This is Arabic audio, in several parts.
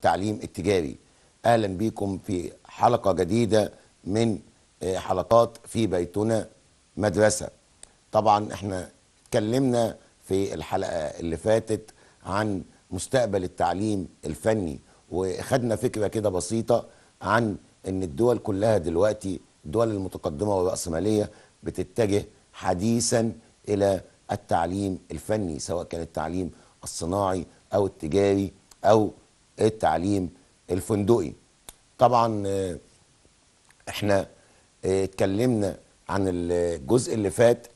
التعليم التجاري اهلا بكم في حلقه جديده من آه، حلقات في بيتنا مدرسه طبعا احنا اتكلمنا في الحلقه اللي فاتت عن مستقبل التعليم الفني واخدنا فكره كده بسيطه عن ان الدول كلها دلوقتي الدول المتقدمه والراسماليه بتتجه حديثا الى التعليم الفني سواء كان التعليم الصناعي او التجاري او التعليم الفندقي طبعا آه، احنا آه، اتكلمنا عن الجزء اللي فات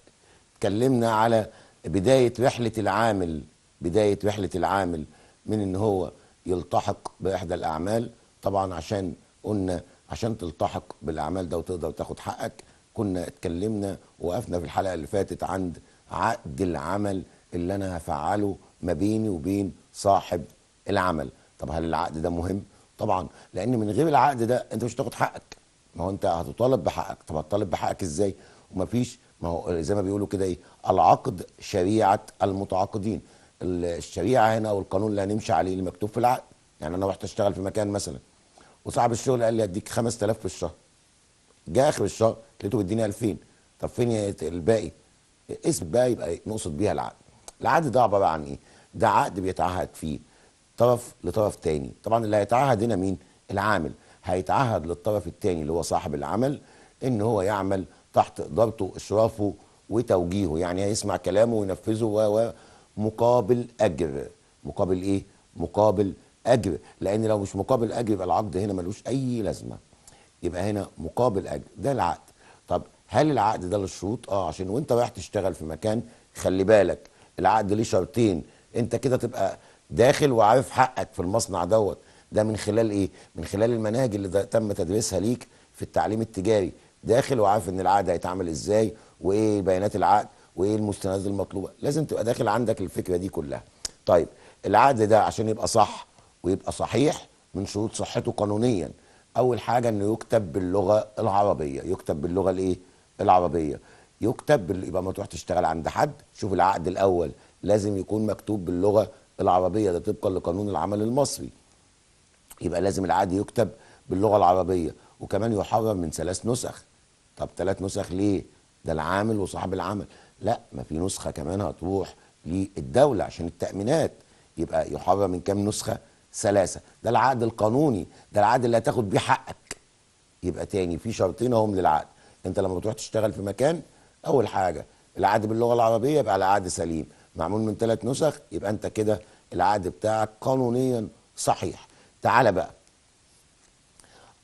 اتكلمنا على بداية رحلة العامل بداية رحلة العامل من ان هو يلتحق باحدى الاعمال طبعا عشان قلنا عشان تلتحق بالاعمال ده وتقدر تاخد حقك كنا اتكلمنا وقفنا في الحلقه اللي فاتت عند عقد العمل اللي انا هفعله ما بيني وبين صاحب العمل طب هل العقد ده مهم طبعا لان من غير العقد ده انت مش هتاخد حقك ما هو انت هتطالب بحقك طب هتطالب بحقك ازاي ومفيش ما هو زي ما بيقولوا كده ايه العقد شريعه المتعاقدين الشريعه هنا والقانون اللي هنمشي عليه اللي مكتوب في العقد يعني انا رحت اشتغل في مكان مثلا وصاحب الشغل قال لي هديك 5000 في الشهر جه اخر الشهر لقيته بيديني 2000 طب فين الباقي اسم بقى يبقى نقصد بيها العقد العقد ده عباره عن ايه ده عقد بيتعهد فيه طرف لطرف تاني طبعا اللي هيتعهد هنا مين العامل هيتعهد للطرف التاني اللي هو صاحب العمل ان هو يعمل تحت ادارته اشرافه وتوجيهه يعني هيسمع كلامه وينفذه ومقابل اجر مقابل ايه مقابل اجر لان لو مش مقابل اجر يبقى العقد هنا ملوش اي لازمه يبقى هنا مقابل اجر ده العقد طب هل العقد ده للشروط اه عشان وانت رايح تشتغل في مكان خلي بالك العقد ليه شرطين انت كده تبقى داخل وعارف حقك في المصنع دوت ده من خلال ايه من خلال المناهج اللي تم تدريسها ليك في التعليم التجاري داخل وعارف ان العقد هيتعمل ازاي وايه بيانات العقد وايه المستندات المطلوبه لازم تبقى داخل عندك الفكره دي كلها طيب العقد ده عشان يبقى صح ويبقى صحيح من شروط صحته قانونيا اول حاجه انه يكتب باللغه العربيه يكتب باللغه الايه العربيه يكتب يبقى ما تروح تشتغل عند حد شوف العقد الاول لازم يكون مكتوب باللغه العربية ده طبقا لقانون العمل المصري يبقى لازم العقد يكتب باللغة العربية وكمان يحرر من ثلاث نسخ طب ثلاث نسخ ليه ده العامل وصاحب العمل لا ما في نسخة كمان هتروح للدولة عشان التأمينات يبقى يحرر من كام نسخة ثلاثة ده العقد القانوني ده العقد اللي هتاخد بيه حقك يبقى تاني في شرطين اهم للعقد انت لما بتروح تشتغل في مكان اول حاجة العقد باللغة العربية يبقى العقد سليم معمول من ثلاث نسخ يبقى انت كده العقد بتاعك قانونيا صحيح تعالى بقى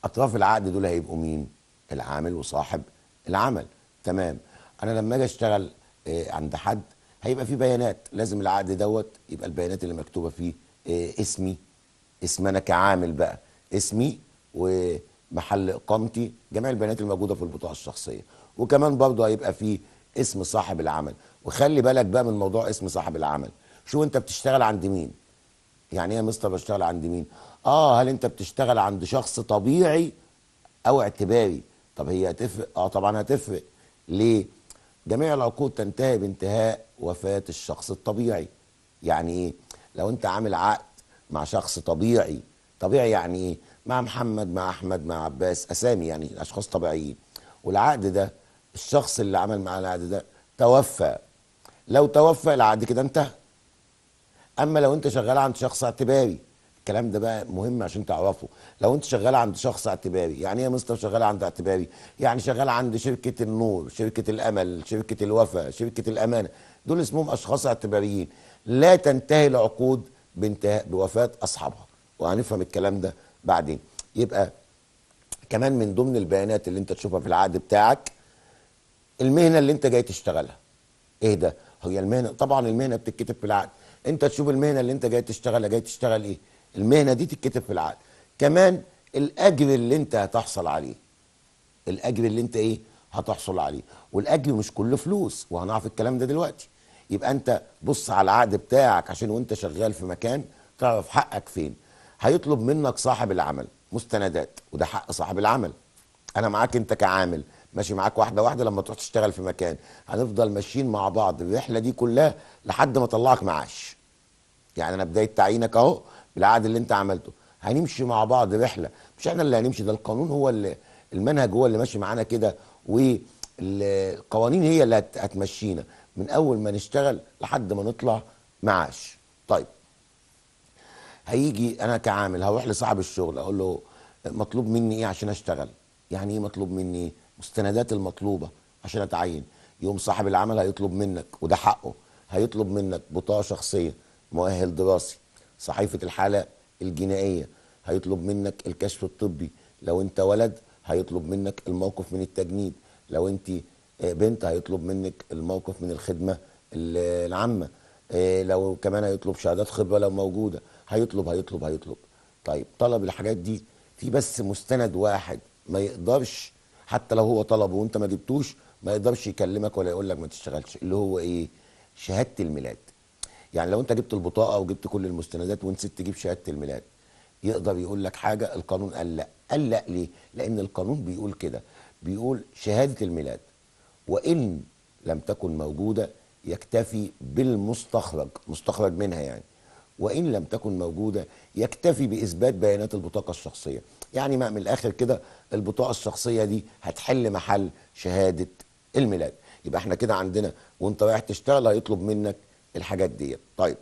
اطراف العقد دول هيبقوا مين العامل وصاحب العمل تمام انا لما اجي اشتغل آه، عند حد هيبقى في بيانات لازم العقد دوت يبقى البيانات اللي مكتوبه فيه آه، اسمي اسم انا كعامل بقى اسمي ومحل اقامتي جميع البيانات الموجوده في البطاقه الشخصيه وكمان برضه هيبقى فيه اسم صاحب العمل وخلي بالك بقى من موضوع اسم صاحب العمل شو انت بتشتغل عند مين يعني ايه يا مستر بشتغل عند مين اه هل انت بتشتغل عند شخص طبيعي او اعتباري طب هي هتفرق اه طبعا هتفرق ليه جميع العقود تنتهي بانتهاء وفاه الشخص الطبيعي يعني ايه لو انت عامل عقد مع شخص طبيعي طبيعي يعني ايه مع محمد مع احمد مع عباس اسامي يعني اشخاص طبيعيين والعقد ده الشخص اللي عمل معاه العقد ده توفى لو توفى العقد كده انتهى اما لو انت شغال عند شخص اعتباري الكلام ده بقى مهم عشان تعرفه لو انت شغال عند شخص اعتباري يعني ايه يا مستر شغال عند اعتباري يعني شغال عند شركه النور شركه الامل شركه الوفاء شركه الامانه دول اسمهم اشخاص اعتباريين لا تنتهي العقود بانتهاء بوفاه اصحابها وهنفهم الكلام ده بعدين يبقى كمان من ضمن البيانات اللي انت تشوفها في العقد بتاعك المهنه اللي انت جاي تشتغلها ايه ده هي المهنه طبعا المهنه بتتكتب في العقد انت تشوف المهنه اللي انت جاي تشتغلها جاي تشتغل ايه المهنه دي تتكتب في العقد كمان الاجر اللي انت هتحصل عليه الاجر اللي انت ايه هتحصل عليه والاجر مش كله فلوس وهنعرف الكلام ده دلوقتي يبقى انت بص على العقد بتاعك عشان وانت شغال في مكان تعرف حقك فين هيطلب منك صاحب العمل مستندات وده حق صاحب العمل انا معاك انت كعامل ماشي معاك واحده واحده لما تروح تشتغل في مكان هنفضل ماشيين مع بعض الرحله دي كلها لحد ما اطلعك معاش يعني انا بدايه تعيينك اهو بالعقد اللي انت عملته هنمشي مع بعض رحله مش احنا اللي هنمشي ده القانون هو اللي المنهج هو اللي ماشي معانا كده والقوانين هي اللي هتمشينا من اول ما نشتغل لحد ما نطلع معاش طيب هيجي انا كعامل هروح لصاحب الشغل اقول له مطلوب مني ايه عشان اشتغل يعني ايه مطلوب مني ايه المستندات المطلوبه عشان اتعين يوم صاحب العمل هيطلب منك وده حقه هيطلب منك بطاقه شخصيه مؤهل دراسي صحيفه الحاله الجنائيه هيطلب منك الكشف الطبي لو انت ولد هيطلب منك الموقف من التجنيد لو انت آه، بنت هيطلب منك الموقف من الخدمه العامه آه، لو كمان هيطلب شهادات خبره لو موجوده هيطلب هيطلب هيطلب طيب طلب الحاجات دي في بس مستند واحد ما يقدرش حتى لو هو طلبه وانت ما جبتوش ما يقدرش يكلمك ولا يقول لك ما تشتغلش اللي هو ايه شهاده الميلاد يعني لو انت جبت البطاقه وجبت كل المستندات ونسيت تجيب شهاده الميلاد يقدر يقول لك حاجه القانون قال لا قال لا ليه لان القانون بيقول كده بيقول شهاده الميلاد وان لم تكن موجوده يكتفي بالمستخرج مستخرج منها يعني وان لم تكن موجوده يكتفي باثبات بيانات البطاقه الشخصيه يعني ما من الاخر كده البطاقه الشخصيه دي هتحل محل شهاده الميلاد يبقى احنا كده عندنا وانت رايح تشتغل هيطلب منك الحاجات دي طيب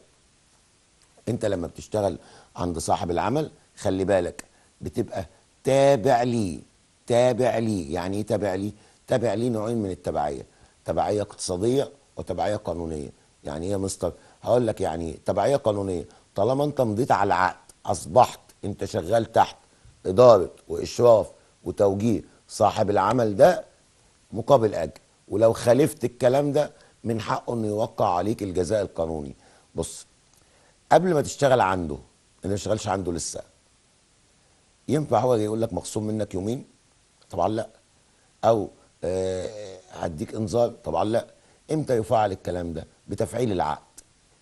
انت لما بتشتغل عند صاحب العمل خلي بالك بتبقى تابع ليه تابع ليه يعني ايه تابع ليه تابع ليه نوعين من التبعيه تبعيه اقتصاديه وتبعيه قانونيه يعني ايه يا مستر هقول لك يعني ايه تبعيه قانونيه طالما انت مضيت على العقد اصبحت انت شغال تحت اداره واشراف وتوجيه صاحب العمل ده مقابل اجر ولو خالفت الكلام ده من حقه انه يوقع عليك الجزاء القانوني بص قبل ما تشتغل عنده ما اشتغلش عنده لسه ينفع هو يقول لك مخصوم منك يومين طبعا لا او آه، هديك آه انذار طبعا لا امتى يفعل الكلام ده بتفعيل العقد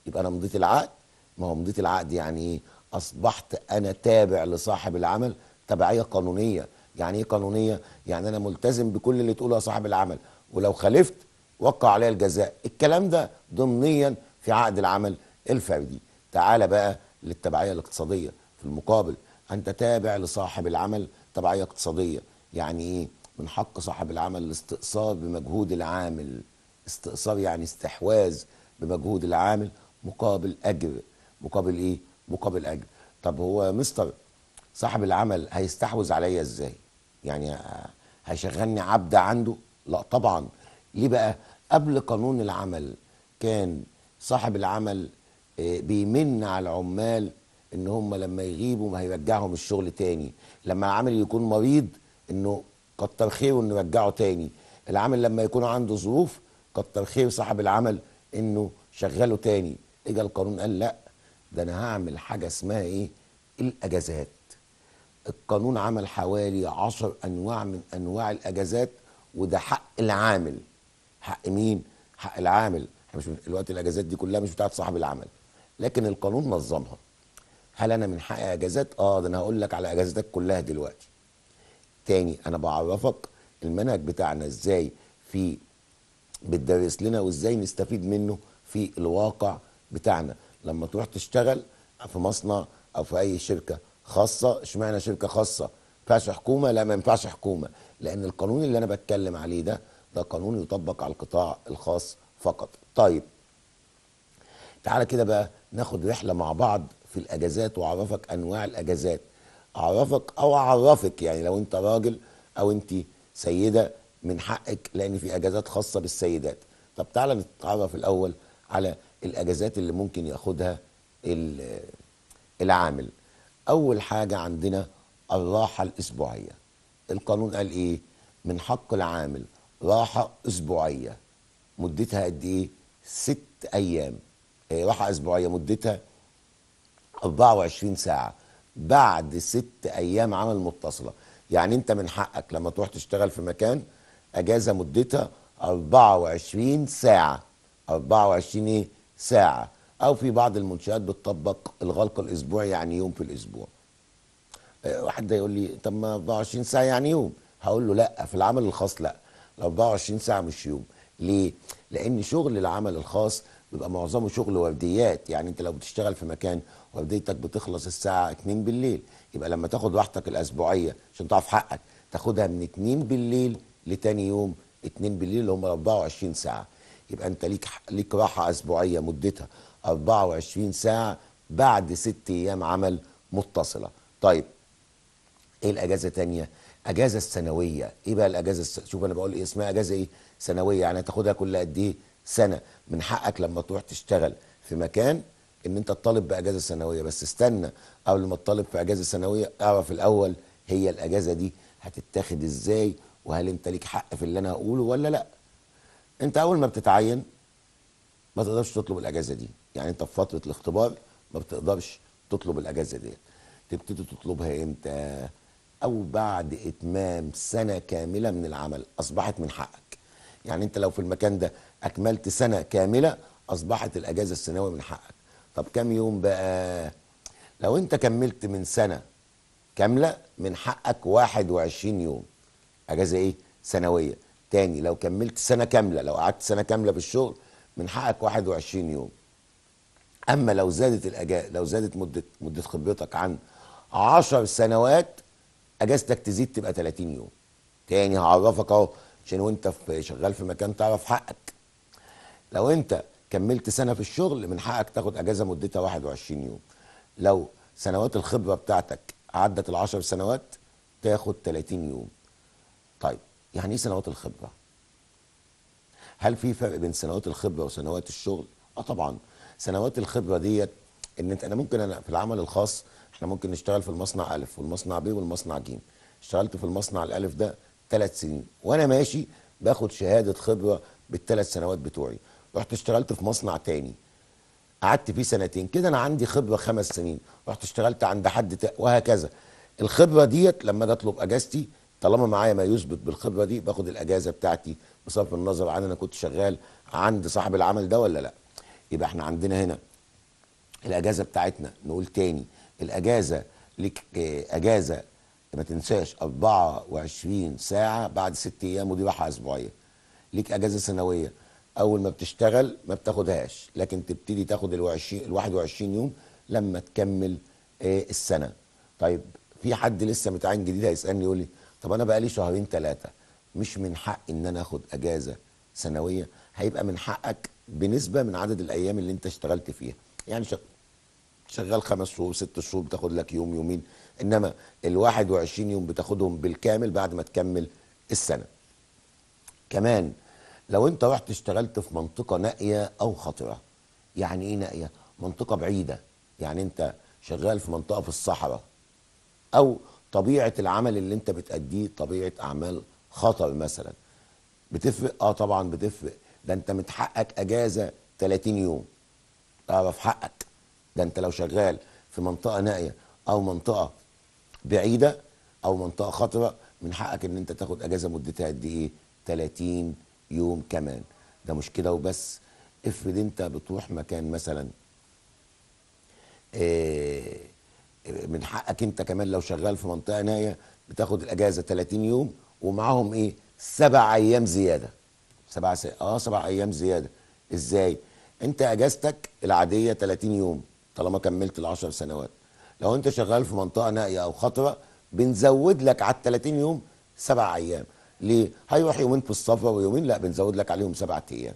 يبقى انا مضيت العقد ما هو مضيت العقد يعني ايه اصبحت انا تابع لصاحب العمل تبعيه قانونيه يعني ايه قانونيه يعني انا ملتزم بكل اللي تقوله يا صاحب العمل ولو خالفت وقع عليا الجزاء الكلام ده ضمنيا في عقد العمل الفردي تعال بقى للتبعيه الاقتصاديه في المقابل انت تابع لصاحب العمل تبعيه اقتصاديه يعني ايه من حق صاحب العمل الاستئصال بمجهود العامل استئصال يعني استحواذ بمجهود العامل مقابل اجر مقابل ايه مقابل اجر طب هو مستر صاحب العمل هيستحوذ عليا ازاي يعني هيشغلني عبد عنده لا طبعا ليه بقى قبل قانون العمل كان صاحب العمل آه، بيمن على العمال ان هم لما يغيبوا ما هيرجعهم الشغل تاني لما العامل يكون مريض انه كتر خيره انه يرجعه تاني العامل لما يكون عنده ظروف كتر خير صاحب العمل انه شغله تاني اجى القانون قال لا ده انا هعمل حاجه اسمها ايه الاجازات القانون عمل حوالي عشر أنواع من أنواع الأجازات وده حق العامل حق مين؟ حق العامل احنا مش الوقت الأجازات دي كلها مش بتاعت صاحب العمل لكن القانون نظمها هل أنا من حقي أجازات؟ آه ده أنا هقول لك على أجازاتك كلها دلوقتي تاني أنا بعرفك المنهج بتاعنا إزاي في بتدرس لنا وإزاي نستفيد منه في الواقع بتاعنا لما تروح تشتغل في مصنع أو في أي شركة خاصه اشمعنى شركه خاصه ما ينفعش حكومه لا ما ينفعش حكومه لان القانون اللي انا بتكلم عليه ده ده قانون يطبق على القطاع الخاص فقط طيب تعالى كده بقى ناخد رحله مع بعض في الاجازات واعرفك انواع الاجازات اعرفك او اعرفك يعني لو انت راجل او انت سيده من حقك لان في اجازات خاصه بالسيدات طب تعالى نتعرف الاول على الاجازات اللي ممكن ياخدها العامل أول حاجة عندنا الراحة الأسبوعية القانون قال إيه؟ من حق العامل راحة أسبوعية مدتها قد إيه؟ ست أيام إيه راحة أسبوعية مدتها 24 ساعة بعد ست أيام عمل متصلة يعني أنت من حقك لما تروح تشتغل في مكان أجازة مدتها 24 ساعة 24 إيه؟ ساعة او في بعض المنشات بتطبق الغلق الاسبوعي يعني يوم في الاسبوع آه، واحد يقول لي طب ما 24 ساعه يعني يوم هقول له لا في العمل الخاص لا ال 24 ساعه مش يوم ليه لان شغل العمل الخاص بيبقى معظمه شغل ورديات يعني انت لو بتشتغل في مكان ورديتك بتخلص الساعه 2 بالليل يبقى لما تاخد راحتك الاسبوعيه عشان تعرف حقك تاخدها من 2 بالليل لتاني يوم 2 بالليل اللي هم 24 ساعه يبقى انت ليك ليك راحه اسبوعيه مدتها 24 ساعة بعد ست أيام عمل متصلة طيب إيه الأجازة تانية أجازة السنوية إيه بقى الأجازة الس... شوف أنا بقول إيه اسمها أجازة إيه سنوية يعني هتاخدها كل قد إيه سنة من حقك لما تروح تشتغل في مكان ان انت تطالب باجازه سنويه بس استنى قبل ما تطالب في اجازه سنويه اعرف الاول هي الاجازه دي هتتاخد ازاي وهل انت ليك حق في اللي انا هقوله ولا لا انت اول ما بتتعين ما تقدرش تطلب الاجازه دي يعني انت في فتره الاختبار ما بتقدرش تطلب الاجازه دي تبتدي تطلبها امتى او بعد اتمام سنه كامله من العمل اصبحت من حقك يعني انت لو في المكان ده اكملت سنه كامله اصبحت الاجازه السنويه من حقك طب كام يوم بقى لو انت كملت من سنه كامله من حقك 21 يوم اجازه ايه سنويه تاني لو كملت سنه كامله لو قعدت سنه كامله بالشغل من حقك 21 يوم اما لو زادت الاجاء لو زادت مده مده خبرتك عن 10 سنوات اجازتك تزيد تبقى 30 يوم تاني هعرفك اهو عشان وانت في شغال في مكان تعرف حقك لو انت كملت سنه في الشغل من حقك تاخد اجازه مدتها 21 يوم لو سنوات الخبره بتاعتك عدت ال 10 سنوات تاخد 30 يوم طيب يعني ايه سنوات الخبره هل في فرق بين سنوات الخبره وسنوات الشغل اه طبعا سنوات الخبره ديت ان انت انا ممكن انا في العمل الخاص احنا ممكن نشتغل في المصنع الف والمصنع ب والمصنع ج اشتغلت في المصنع الالف ده ثلاث سنين وانا ماشي باخد شهاده خبره بالثلاث سنوات بتوعي رحت اشتغلت في مصنع تاني قعدت فيه سنتين كده انا عندي خبره خمس سنين رحت اشتغلت عند حد تق... وهكذا الخبره ديت لما اجي اطلب اجازتي طالما معايا ما يثبت بالخبره دي باخد الاجازه بتاعتي بصرف النظر عن انا كنت شغال عند صاحب العمل ده ولا لا يبقى احنا عندنا هنا الاجازه بتاعتنا نقول تاني الاجازه لك آه، اجازه ما تنساش 24 ساعه بعد ست ايام ودي راحه اسبوعيه ليك اجازه سنويه اول ما بتشتغل ما بتاخدهاش لكن تبتدي تاخد ال 20 21 يوم لما تكمل آه، السنه طيب في حد لسه متعين جديد هيسالني يقول لي طب انا بقى لي شهرين ثلاثه مش من حق ان انا اخد اجازه سنويه هيبقى من حقك بنسبه من عدد الايام اللي انت اشتغلت فيها يعني شغال خمس شهور ست شهور بتاخد لك يوم يومين انما ال 21 يوم بتاخدهم بالكامل بعد ما تكمل السنه كمان لو انت رحت اشتغلت في منطقه نائيه او خطره يعني ايه نائيه منطقه بعيده يعني انت شغال في منطقه في الصحراء او طبيعه العمل اللي انت بتأديه طبيعه اعمال خطر مثلا بتفرق اه طبعا بتفرق ده انت متحقق اجازه 30 يوم تعرف حقك ده انت لو شغال في منطقه نائيه او منطقه بعيده او منطقه خطره من حقك ان انت تاخد اجازه مدتها قد ايه 30 يوم كمان ده مش كده وبس افرض انت بتروح مكان مثلا آه، من حقك انت كمان لو شغال في منطقه نائيه بتاخد الاجازه 30 يوم ومعاهم ايه سبع ايام زياده سبع س... اه سبع ايام زياده ازاي انت اجازتك العاديه 30 يوم طالما كملت ال 10 سنوات لو انت شغال في منطقه نائيه او خطره بنزود لك على ال 30 يوم سبع ايام ليه هيروح يومين في السفر ويومين لا بنزود لك عليهم سبع ايام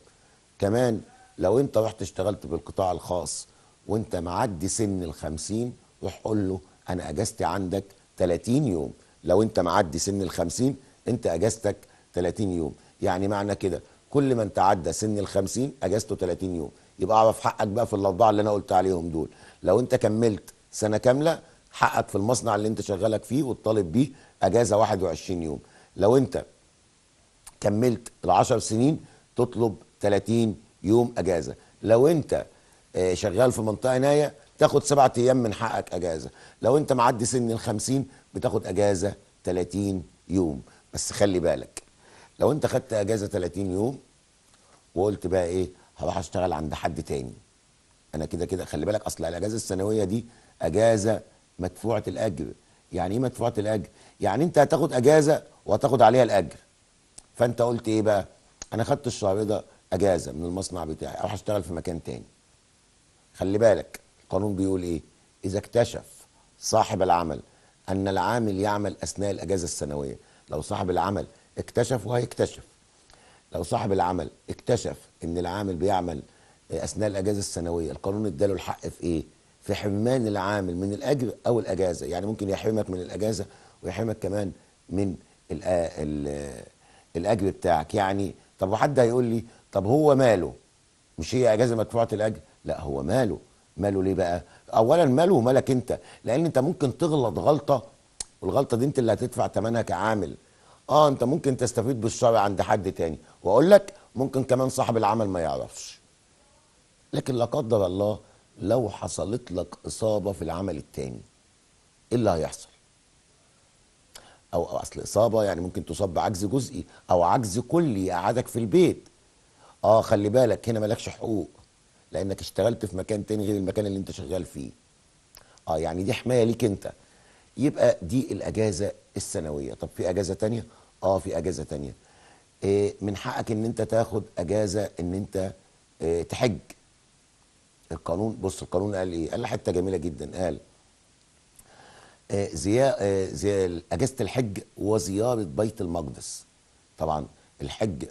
كمان لو انت رحت اشتغلت بالقطاع الخاص وانت معدي سن ال 50 روح قول له انا اجازتي عندك 30 يوم لو انت معدي سن ال 50 انت اجازتك 30 يوم يعني معنى كده كل من تعدى سن ال 50 اجازته 30 يوم يبقى اعرف حقك بقى في الاربعه اللي انا قلت عليهم دول لو انت كملت سنه كامله حقك في المصنع اللي انت شغالك فيه وتطالب بيه اجازه 21 يوم لو انت كملت ال10 سنين تطلب 30 يوم اجازه لو انت آه، شغال في منطقه نايه تاخد سبعة ايام من حقك اجازه لو انت معدي سن ال50 بتاخد اجازه 30 يوم بس خلي بالك لو انت خدت اجازه 30 يوم وقلت بقى ايه هروح اشتغل عند حد تاني انا كده كده خلي بالك اصل الاجازه السنويه دي اجازه مدفوعه الاجر يعني ايه مدفوعه الاجر يعني انت هتاخد اجازه وهتاخد عليها الاجر فانت قلت ايه بقى انا خدت الشهر ده اجازه من المصنع بتاعي اروح اشتغل في مكان تاني خلي بالك القانون بيقول ايه اذا اكتشف صاحب العمل ان العامل يعمل اثناء الاجازه السنويه لو صاحب العمل اكتشف وهيكتشف لو صاحب العمل اكتشف ان العامل بيعمل آه، اثناء الاجازه السنويه القانون اداله الحق في ايه في حرمان العامل من الاجر او الاجازه يعني ممكن يحرمك من الاجازه ويحرمك كمان من آه، آه، الاجر بتاعك يعني طب وحد هيقول لي طب هو ماله مش هي اجازه مدفوعه الاجر لا هو ماله ماله ليه بقى اولا ماله ومالك انت لان انت ممكن تغلط غلطه والغلطه دي انت اللي هتدفع ثمنها كعامل اه انت ممكن تستفيد بالشرع عند حد تاني واقول لك ممكن كمان صاحب العمل ما يعرفش لكن لا قدر الله لو حصلت لك اصابه في العمل التاني ايه اللي هيحصل او اصل اصابه يعني ممكن تصاب بعجز جزئي او عجز كلي يقعدك في البيت اه خلي بالك هنا مالكش حقوق لانك اشتغلت في مكان تاني غير المكان اللي انت شغال فيه اه يعني دي حمايه ليك انت يبقى دي الاجازه السنويه طب في اجازه تانية اه في اجازه تانية إيه، من حقك ان انت تاخد اجازه ان انت إيه، تحج القانون بص القانون قال ايه قال حته جميله جدا قال إيه زيا إيه، زي اجازه الحج وزياره بيت المقدس طبعا الحج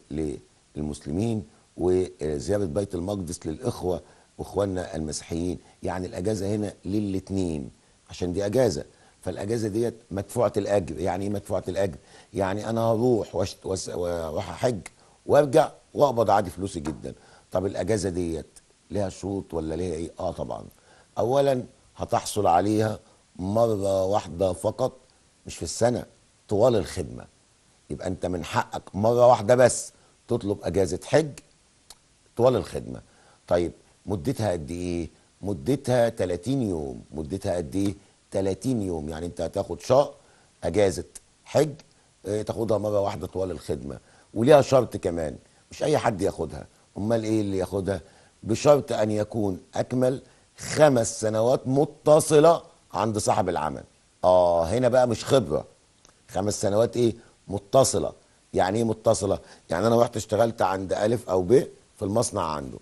للمسلمين وزياره بيت المقدس للاخوه واخواننا المسيحيين يعني الاجازه هنا للاثنين عشان دي اجازه فالاجازه ديت مدفوعه الاجر يعني ايه مدفوعه الاجر يعني انا هروح وهحج وارجع واقبض عادي فلوسي جدا طب الاجازه ديت ليها شروط ولا ليها ايه اه طبعا اولا هتحصل عليها مره واحده فقط مش في السنه طوال الخدمه يبقى انت من حقك مره واحده بس تطلب اجازه حج طوال الخدمه طيب مدتها قد ايه مدتها 30 يوم مدتها قد ايه 30 يوم يعني انت هتاخد شاء اجازه حج اه، تاخدها مره واحده طوال الخدمه وليها شرط كمان مش اي حد ياخدها امال ايه اللي ياخدها بشرط ان يكون اكمل خمس سنوات متصله عند صاحب العمل اه هنا بقى مش خبره خمس سنوات ايه متصله يعني ايه متصله يعني انا رحت اشتغلت عند الف او ب في المصنع عنده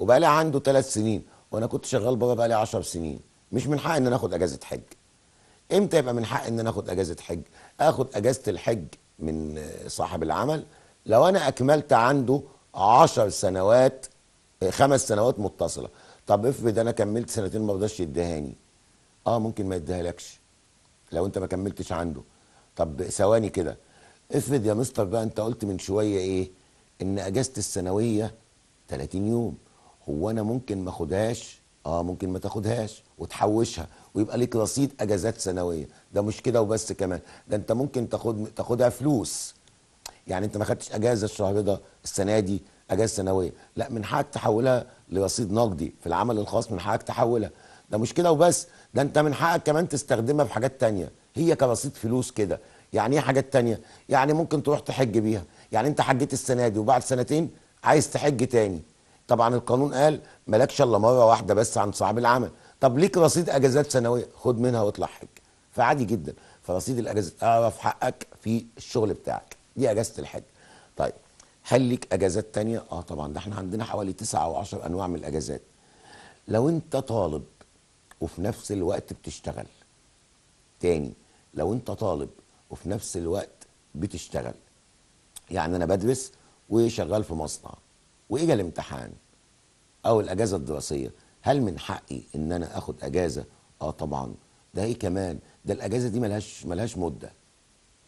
وبقى لي عنده ثلاث سنين وانا كنت شغال بره بقى لي 10 سنين مش من حقي ان انا اخد اجازه حج امتى يبقى من حقي ان انا اخد اجازه حج اخد اجازه الحج من صاحب العمل لو انا اكملت عنده عشر سنوات خمس سنوات متصله طب افرض انا كملت سنتين ما رضاش يديهاني اه ممكن ما يديهالكش لو انت ما كملتش عنده طب ثواني كده افرض يا مستر بقى انت قلت من شويه ايه ان اجازه السنويه 30 يوم هو انا ممكن ما اخدهاش اه ممكن ما تاخدهاش وتحوشها ويبقى ليك رصيد اجازات سنويه ده مش كده وبس كمان ده انت ممكن تاخد تاخدها فلوس يعني انت ما خدتش اجازه الشهر ده السنه دي اجازه سنويه لا من حقك تحولها لرصيد نقدي في العمل الخاص من حقك تحولها ده مش كده وبس ده انت من حقك كمان تستخدمها في حاجات تانية هي كرصيد فلوس كده يعني ايه حاجات تانية يعني ممكن تروح تحج بيها يعني انت حجيت السنه دي وبعد سنتين عايز تحج تاني طبعا القانون قال مالكش الا مره واحده بس عن صاحب العمل طب ليك رصيد اجازات سنويه خد منها واطلع حج فعادي جدا فرصيد الاجازات اعرف حقك في الشغل بتاعك دي اجازه الحج طيب هل ليك اجازات تانية اه طبعا ده احنا عندنا حوالي تسعة او عشر انواع من الاجازات لو انت طالب وفي نفس الوقت بتشتغل تاني لو انت طالب وفي نفس الوقت بتشتغل يعني انا بدرس وشغال في مصنع واجي الامتحان او الاجازه الدراسيه هل من حقي ان انا اخد اجازه اه طبعا ده ايه كمان ده الاجازه دي ملهاش ملهاش مده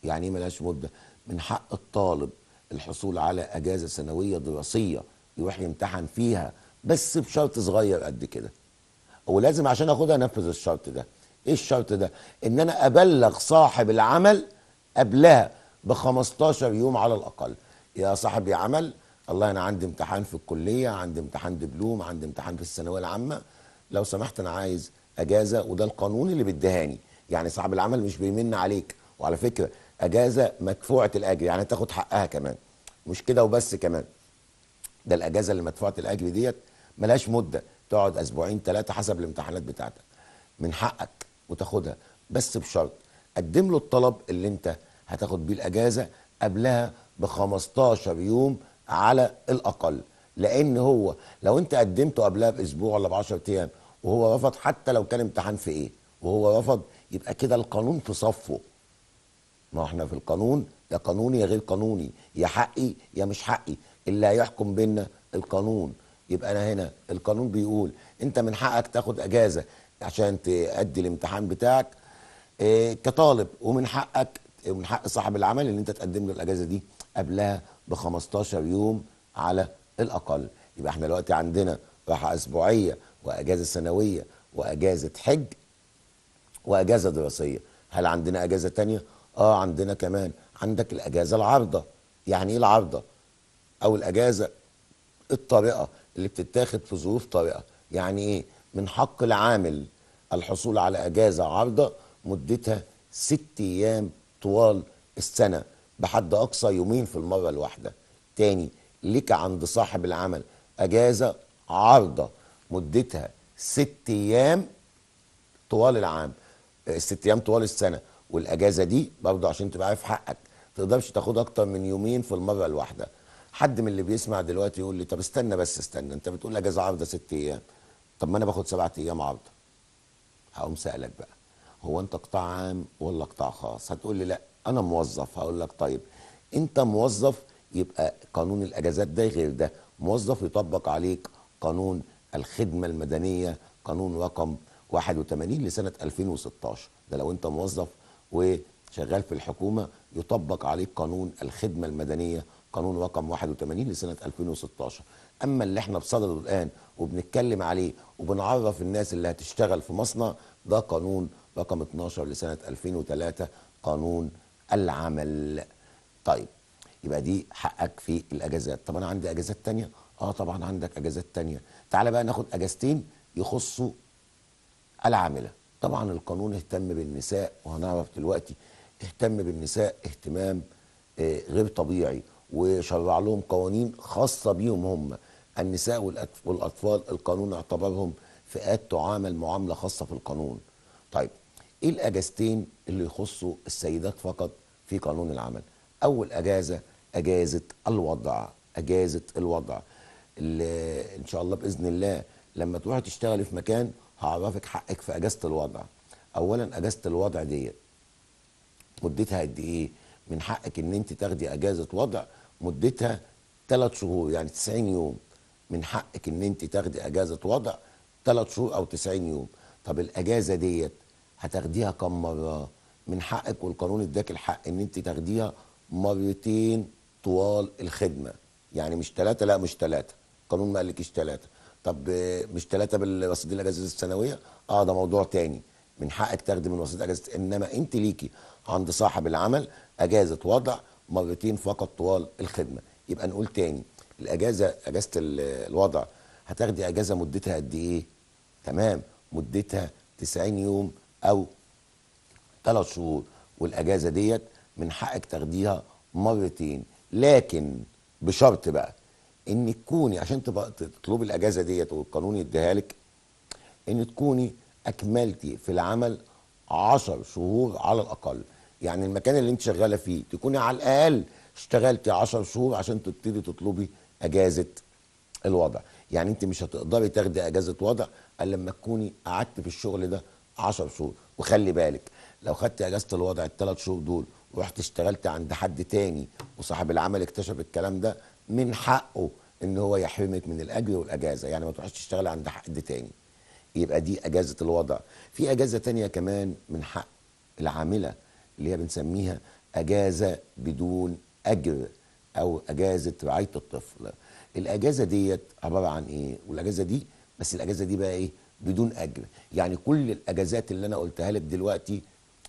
يعني ايه ملهاش مده من حق الطالب الحصول على اجازه سنويه دراسيه يروح يمتحن فيها بس بشرط صغير قد كده ولازم عشان اخدها انفذ الشرط ده ايه الشرط ده ان انا ابلغ صاحب العمل قبلها ب 15 يوم على الاقل يا صاحب عمل الله انا عندي امتحان في الكليه عندي امتحان دبلوم عندي امتحان في الثانويه العامه لو سمحت انا عايز اجازه وده القانون اللي بيديهاني يعني صاحب العمل مش بيمن عليك وعلى فكره اجازه مدفوعه الاجر يعني تاخد حقها كمان مش كده وبس كمان ده الاجازه اللي مدفوعه الاجر ديت ملهاش مده تقعد اسبوعين ثلاثه حسب الامتحانات بتاعتك من حقك وتاخدها بس بشرط قدم له الطلب اللي انت هتاخد بيه الاجازه قبلها ب 15 يوم على الاقل لان هو لو انت قدمته قبلها باسبوع ولا ب 10 ايام وهو رفض حتى لو كان امتحان في ايه وهو رفض يبقى كده القانون في صفه ما احنا في القانون يا قانوني يا غير قانوني يا حقي يا مش حقي اللي هيحكم بينا القانون يبقى انا هنا القانون بيقول انت من حقك تاخد اجازه عشان تأدي الامتحان بتاعك آه، كطالب ومن حقك ومن حق صاحب العمل ان انت تقدم له الاجازه دي قبلها ب 15 يوم على الاقل يبقى احنا دلوقتي عندنا راحه اسبوعيه واجازه سنويه واجازه حج واجازه دراسيه هل عندنا اجازه تانية اه عندنا كمان عندك الاجازه العارضه يعني ايه العارضه او الاجازه الطارئه اللي بتتاخد في ظروف طارئه يعني ايه من حق العامل الحصول على اجازه عارضه مدتها ست ايام طوال السنه بحد أقصى يومين في المرة الواحدة تاني لك عند صاحب العمل أجازة عارضة مدتها ست أيام طوال العام الست آه، أيام طوال السنة والأجازة دي برضه عشان تبقى عارف حقك تقدرش تاخد أكتر من يومين في المرة الواحدة حد من اللي بيسمع دلوقتي يقول لي طب استنى بس استنى أنت بتقول أجازة عارضة ست أيام طب ما أنا باخد سبعة أيام عارضة هقوم سألك بقى هو أنت قطاع عام ولا قطاع خاص هتقول لي لأ انا موظف هقول لك طيب انت موظف يبقى قانون الاجازات ده غير ده موظف يطبق عليك قانون الخدمه المدنيه قانون رقم 81 لسنه 2016 ده لو انت موظف وشغال في الحكومه يطبق عليك قانون الخدمه المدنيه قانون رقم 81 لسنه 2016 اما اللي احنا بصدده الان وبنتكلم عليه وبنعرف الناس اللي هتشتغل في مصنع ده قانون رقم 12 لسنه 2003 قانون العمل طيب يبقى دي حقك في الاجازات طب انا عندي اجازات تانية اه طبعا عندك اجازات تانية تعالى بقى ناخد اجازتين يخصوا العامله طبعا القانون اهتم بالنساء وهنعرف دلوقتي اهتم بالنساء اهتمام آه، غير طبيعي وشرع لهم قوانين خاصه بيهم هم النساء والاطفال القانون اعتبرهم فئات تعامل معامله خاصه في القانون طيب ايه الاجازتين اللي يخصوا السيدات فقط في قانون العمل اول اجازه اجازه الوضع اجازه الوضع اللي ان شاء الله باذن الله لما تروحي تشتغلي في مكان هعرفك حقك في اجازه الوضع اولا اجازه الوضع ديت مدتها قد ايه من حقك ان انت تاخدي اجازه وضع مدتها 3 شهور يعني 90 يوم من حقك ان انت تاخدي اجازه وضع 3 شهور او 90 يوم طب الاجازه ديت هتاخديها كم مره من حقك والقانون اداك الحق ان انت تاخديها مرتين طوال الخدمه يعني مش ثلاثه لا مش ثلاثه القانون ما قالكيش ثلاثه طب مش ثلاثه بالرصيد الاجازه السنويه اه ده موضوع تاني من حقك تاخدي من رصيد اجازه انما انت ليكي عند صاحب العمل اجازه وضع مرتين فقط طوال الخدمه يبقى نقول تاني الاجازه اجازه الوضع هتاخدي اجازه مدتها قد ايه تمام مدتها 90 يوم او ثلاث شهور والاجازه ديت من حقك تاخديها مرتين لكن بشرط بقى ان تكوني عشان تبقى تطلبي الاجازه ديت والقانون يديها لك ان تكوني اكملتي في العمل 10 شهور على الاقل يعني المكان اللي انت شغاله فيه تكوني على الاقل اشتغلتي 10 شهور عشان تبتدي تطلبي اجازه الوضع يعني انت مش هتقدري تاخدي اجازه وضع الا لما تكوني قعدت في الشغل ده 10 شهور وخلي بالك لو خدت اجازه الوضع الثلاث شهور دول ورحت اشتغلت عند حد تاني وصاحب العمل اكتشف الكلام ده من حقه ان هو يحرمك من الاجر والاجازه يعني ما تروحش تشتغل عند حد تاني يبقى دي اجازه الوضع في اجازه تانية كمان من حق العامله اللي هي بنسميها اجازه بدون اجر او اجازه رعايه الطفل الاجازه ديت عباره عن ايه والاجازه دي بس الاجازه دي بقى ايه بدون اجر يعني كل الاجازات اللي انا قلتها لك دلوقتي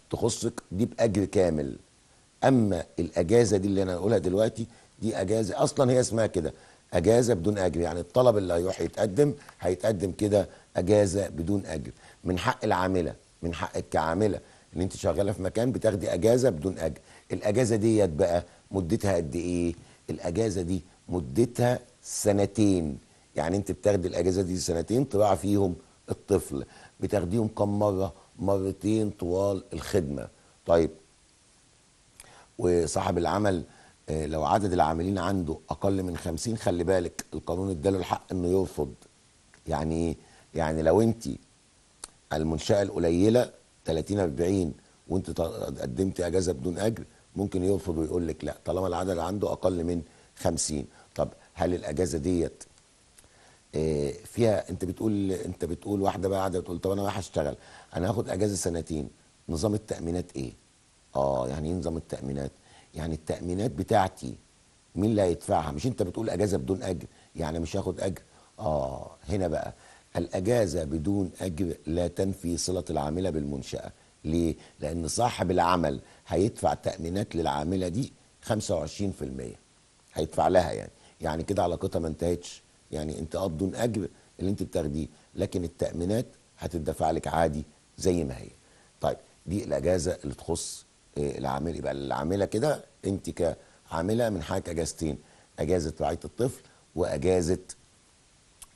تخصك دي باجر كامل اما الاجازه دي اللي انا هقولها دلوقتي دي اجازه اصلا هي اسمها كده اجازه بدون اجر يعني الطلب اللي هيروح يتقدم هيتقدم كده اجازه بدون اجر من حق العامله من حقك كعامله ان انت شغاله في مكان بتاخدي اجازه بدون اجر الاجازه ديت بقى مدتها قد ايه الاجازه دي مدتها سنتين يعني انت بتاخدي الاجازه دي سنتين تضيع فيهم الطفل بتاخديهم كم مره مرتين طوال الخدمه طيب وصاحب العمل آه، لو عدد العاملين عنده اقل من 50 خلي بالك القانون اداله الحق انه يرفض يعني إيه؟ يعني لو انت المنشاه القليله 30 40 وانت قدمت اجازه بدون اجر ممكن يرفض ويقول لك لا طالما العدد عنده اقل من 50 طب هل الاجازه ديت آه، فيها انت بتقول انت بتقول واحده بقى قاعده بتقول طب انا رايح اشتغل انا هاخد اجازه سنتين نظام التامينات ايه؟ اه يعني ايه نظام التامينات؟ يعني التامينات بتاعتي مين اللي هيدفعها؟ مش انت بتقول اجازه بدون اجر يعني مش هاخد اجر؟ اه هنا بقى الاجازه بدون اجر لا تنفي صله العامله بالمنشاه ليه؟ لان صاحب العمل هيدفع تامينات للعامله دي 25% هيدفع لها يعني يعني كده علاقتها ما انتهتش يعني انت قد اه اجر اللي انت بتاخديه لكن التامينات هتدفع لك عادي زي ما هي طيب دي الاجازه اللي تخص آه، العامل يبقى العامله كده انت كعامله من حقك اجازتين اجازه رعايه الطفل واجازه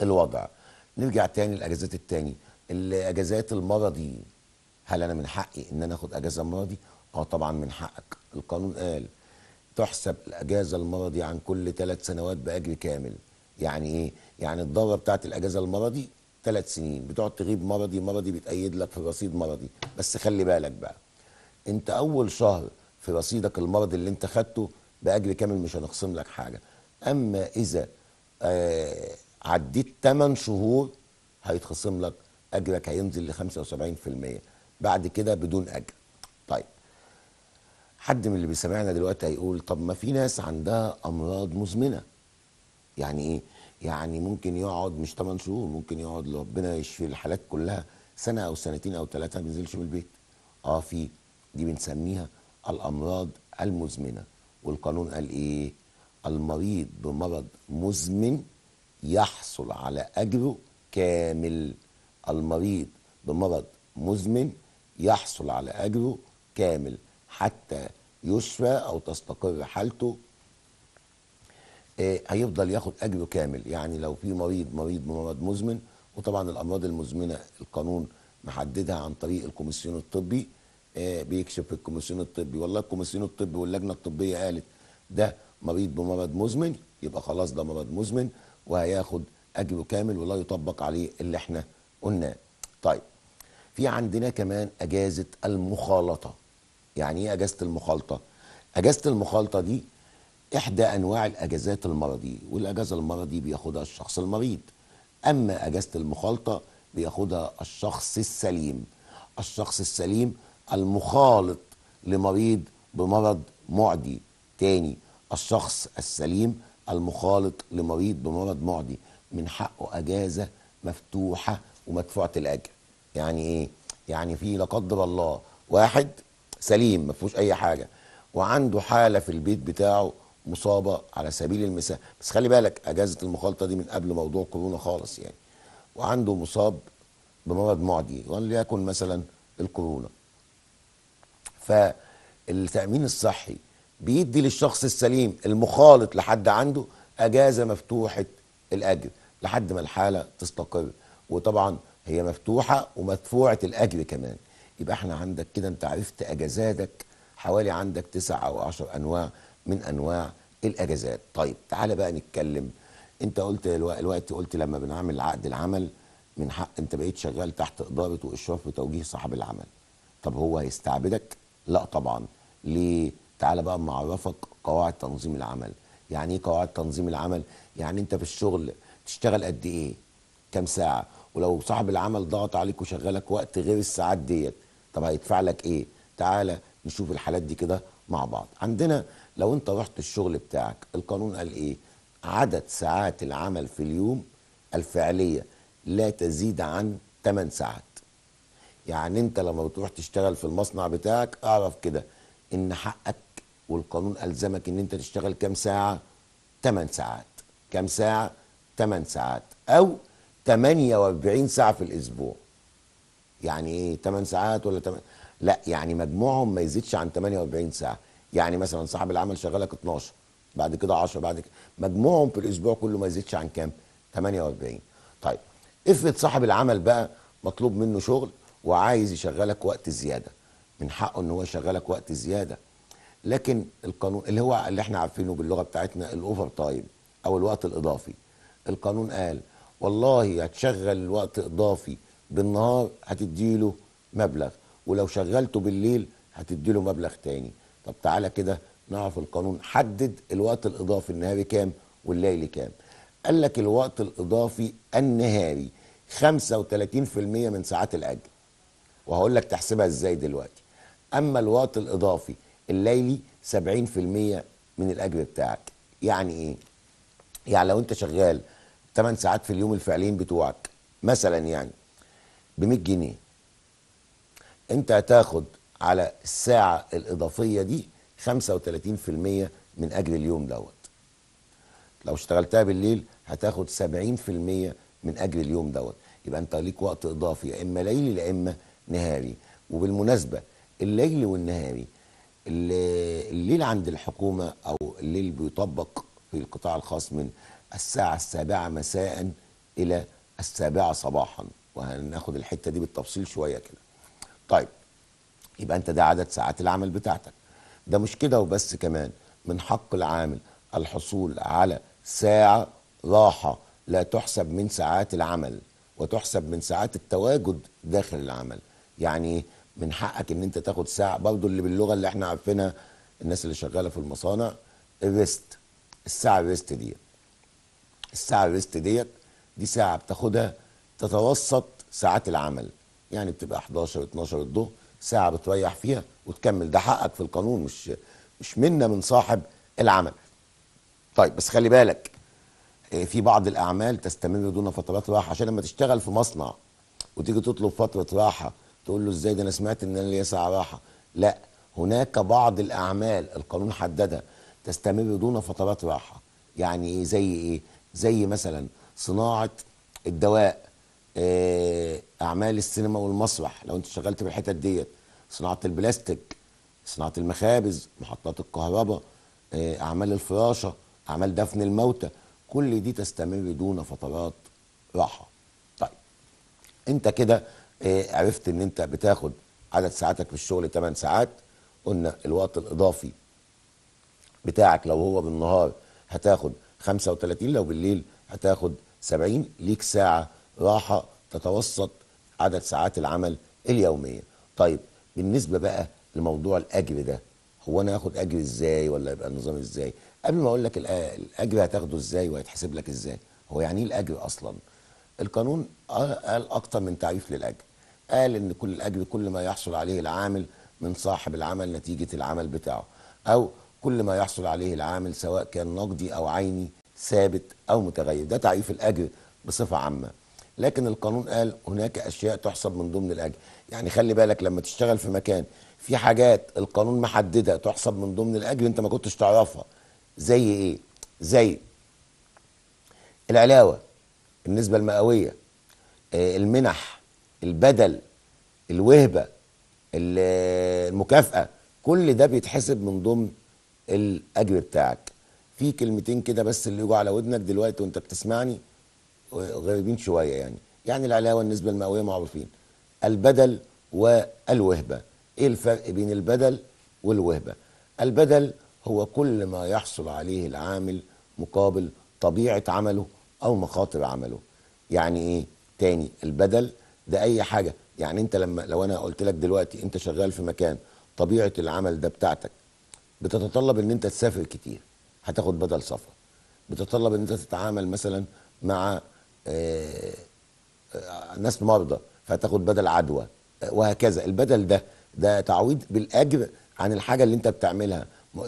الوضع نرجع تاني للاجازات التاني الاجازات المرضي هل انا من حقي ان انا اخد اجازه مرضي اه طبعا من حقك القانون قال تحسب الاجازه المرضي عن كل ثلاث سنوات باجر كامل يعني ايه يعني الدوره بتاعت الاجازه المرضي ثلاث سنين بتقعد تغيب مرضي مرضي بيتأيد لك في رصيد مرضي بس خلي بالك بقى انت اول شهر في رصيدك المرضي اللي انت خدته باجر كامل مش هنخصم لك حاجه اما اذا آه عديت 8 شهور هيتخصم لك اجرك هينزل ل 75% بعد كده بدون اجر طيب حد من اللي بيسمعنا دلوقتي هيقول طب ما في ناس عندها امراض مزمنه يعني ايه يعني ممكن يقعد مش 8 شهور ممكن يقعد ربنا يشفي الحالات كلها سنه او سنتين او ثلاثه ما بينزلش من البيت اه في دي بنسميها الامراض المزمنه والقانون قال ايه المريض بمرض مزمن يحصل على اجره كامل المريض بمرض مزمن يحصل على اجره كامل حتى يشفى او تستقر حالته إيه، هيفضل ياخد اجره كامل يعني لو في مريض مريض بمرض مزمن وطبعا الامراض المزمنه القانون محددها عن طريق الكوميسيون الطبي إيه، بيكشف الكوميسيون الطبي والله الكوميسيون الطبي واللجنه الطبيه قالت ده مريض بمرض مزمن يبقى خلاص ده مرض مزمن وهياخد اجره كامل ولا يطبق عليه اللي احنا قلناه طيب في عندنا كمان اجازه المخالطه يعني ايه اجازه المخالطه اجازه المخالطه دي إحدى أنواع الأجازات المرضي والأجازة المرضي بياخدها الشخص المريض أما أجازة المخالطة بياخدها الشخص السليم الشخص السليم المخالط لمريض بمرض معدي تاني الشخص السليم المخالط لمريض بمرض معدي من حقه أجازة مفتوحة ومدفوعة الأجر يعني إيه؟ يعني في لا قدر الله واحد سليم ما فيهوش أي حاجة وعنده حالة في البيت بتاعه مصابه على سبيل المثال بس خلي بالك اجازه المخالطه دي من قبل موضوع كورونا خالص يعني وعنده مصاب بمرض معدي وليكن مثلا الكورونا فالتامين الصحي بيدي للشخص السليم المخالط لحد عنده اجازه مفتوحه الاجر لحد ما الحاله تستقر وطبعا هي مفتوحه ومدفوعه الاجر كمان يبقى احنا عندك كده انت عرفت اجازاتك حوالي عندك تسع او عشر انواع من انواع الاجازات طيب تعالى بقى نتكلم انت قلت الوقت قلت لما بنعمل عقد العمل من حق انت بقيت شغال تحت اداره واشراف وتوجيه صاحب العمل طب هو هيستعبدك لا طبعا ليه تعالى بقى معرفك قواعد تنظيم العمل يعني ايه قواعد تنظيم العمل يعني انت في الشغل تشتغل قد ايه كام ساعه ولو صاحب العمل ضغط عليك وشغلك وقت غير الساعات ديت طب هيدفع لك ايه تعالى نشوف الحالات دي كده مع بعض عندنا لو انت رحت الشغل بتاعك القانون قال ايه عدد ساعات العمل في اليوم الفعلية لا تزيد عن 8 ساعات يعني انت لما بتروح تشتغل في المصنع بتاعك اعرف كده ان حقك والقانون الزمك ان انت تشتغل كام ساعة 8 ساعات كام ساعة 8 ساعات او 48 ساعة في الاسبوع يعني ايه 8 ساعات ولا 8 لا يعني مجموعهم ما يزيدش عن 48 ساعة يعني مثلا صاحب العمل شغالك 12 بعد كده 10 بعد كده مجموعهم في الاسبوع كله ما يزيدش عن كام 48 طيب افرض صاحب العمل بقى مطلوب منه شغل وعايز يشغلك وقت زياده من حقه ان هو يشغلك وقت زياده لكن القانون اللي هو اللي احنا عارفينه باللغه بتاعتنا الاوفر تايم او الوقت الاضافي القانون قال والله هتشغل وقت اضافي بالنهار هتديله مبلغ ولو شغلته بالليل هتديله مبلغ تاني طب تعالى كده نعرف القانون حدد الوقت الاضافي النهاري كام والليلي كام قال لك الوقت الاضافي النهاري 35% من ساعات الاجر وهقول لك تحسبها ازاي دلوقتي اما الوقت الاضافي الليلي 70% من الاجر بتاعك يعني ايه يعني لو انت شغال 8 ساعات في اليوم الفعليين بتوعك مثلا يعني ب 100 جنيه انت هتاخد على الساعة الإضافية دي 35% من أجل اليوم دوت لو اشتغلتها بالليل هتاخد 70% من أجل اليوم دوت يبقى أنت ليك وقت إضافي يا إما ليلي يا إما نهاري وبالمناسبة الليل والنهاري الليل عند الحكومة أو الليل بيطبق في القطاع الخاص من الساعة السابعة مساء إلى السابعة صباحا وهناخد الحتة دي بالتفصيل شوية كده طيب يبقى انت ده عدد ساعات العمل بتاعتك ده مش كده وبس كمان من حق العامل الحصول على ساعة راحة لا تحسب من ساعات العمل وتحسب من ساعات التواجد داخل العمل يعني من حقك ان انت تاخد ساعة برضو اللي باللغة اللي احنا عارفينها الناس اللي شغالة في المصانع الريست الساعة الريست ديت الساعة الريست ديت دي ساعة بتاخدها تتوسط ساعات العمل يعني بتبقى 11 12 الظهر ساعه بتريح فيها وتكمل ده حقك في القانون مش مش منا من صاحب العمل طيب بس خلي بالك آه، في بعض الاعمال تستمر دون فترات راحه عشان لما تشتغل في مصنع وتيجي تطلب فتره راحه تقول له ازاي ده انا سمعت ان انا ليا ساعه راحه لا هناك بعض الاعمال القانون حددها تستمر دون فترات راحه يعني ايه زي ايه زي مثلا صناعه الدواء آه، اعمال السينما والمسرح لو انت اشتغلت بالحتت ديت صناعه البلاستيك صناعه المخابز محطات الكهرباء آه، اعمال الفراشه اعمال دفن الموتى كل دي تستمر دون فترات راحه طيب انت كده آه، عرفت ان انت بتاخد عدد ساعاتك في الشغل 8 ساعات قلنا الوقت الاضافي بتاعك لو هو بالنهار هتاخد 35 لو بالليل هتاخد 70 ليك ساعه راحة تتوسط عدد ساعات العمل اليومية طيب بالنسبة بقى لموضوع الأجر ده هو أنا هاخد أجر إزاي ولا يبقى النظام إزاي قبل ما أقول لك الأجر هتاخده إزاي وهيتحسب لك إزاي هو يعني إيه الأجر أصلا القانون قال أكتر من تعريف للأجر قال إن كل الأجر كل ما يحصل عليه العامل من صاحب العمل نتيجة العمل بتاعه أو كل ما يحصل عليه العامل سواء كان نقدي أو عيني ثابت أو متغير ده تعريف الأجر بصفة عامة لكن القانون قال هناك اشياء تحسب من ضمن الاجر يعني خلي بالك لما تشتغل في مكان في حاجات القانون محدده تحسب من ضمن الاجر انت ما كنتش تعرفها زي ايه زي العلاوه النسبه المئويه آه، المنح البدل الوهبه المكافاه كل ده بيتحسب من ضمن الاجر بتاعك في كلمتين كده بس اللي يجوا على ودنك دلوقتي وانت بتسمعني غريبين شويه يعني يعني العلاوه النسبه المئويه معروفين البدل والوهبه ايه الفرق بين البدل والوهبه البدل هو كل ما يحصل عليه العامل مقابل طبيعه عمله او مخاطر عمله يعني ايه تاني البدل ده اي حاجه يعني انت لما لو انا قلت لك دلوقتي انت شغال في مكان طبيعه العمل ده بتاعتك بتتطلب ان انت تسافر كتير هتاخد بدل سفر بتتطلب ان انت تتعامل مثلا مع الناس آه، آه، مرضى فتاخد بدل عدوى آه، وهكذا البدل ده ده تعويض بالاجر عن الحاجه اللي انت بتعملها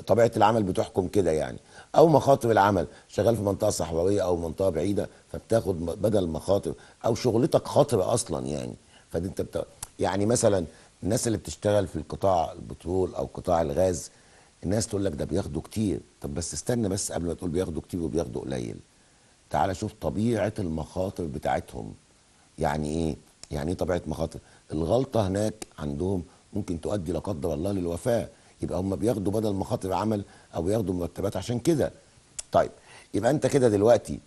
طبيعه العمل بتحكم كده يعني او مخاطر العمل شغال في منطقه صحراويه او منطقه بعيده فبتاخد بدل مخاطر او شغلتك خاطره اصلا يعني فدي انت بتا... يعني مثلا الناس اللي بتشتغل في القطاع البترول او قطاع الغاز الناس تقول لك ده بياخدوا كتير طب بس استنى بس قبل ما تقول بياخدوا كتير وبياخدوا قليل تعال شوف طبيعه المخاطر بتاعتهم يعني ايه يعني ايه طبيعه مخاطر الغلطه هناك عندهم ممكن تؤدي لا قدر الله للوفاه يبقى هم بياخدوا بدل مخاطر عمل او بياخدوا مرتبات عشان كده طيب يبقى انت كده دلوقتي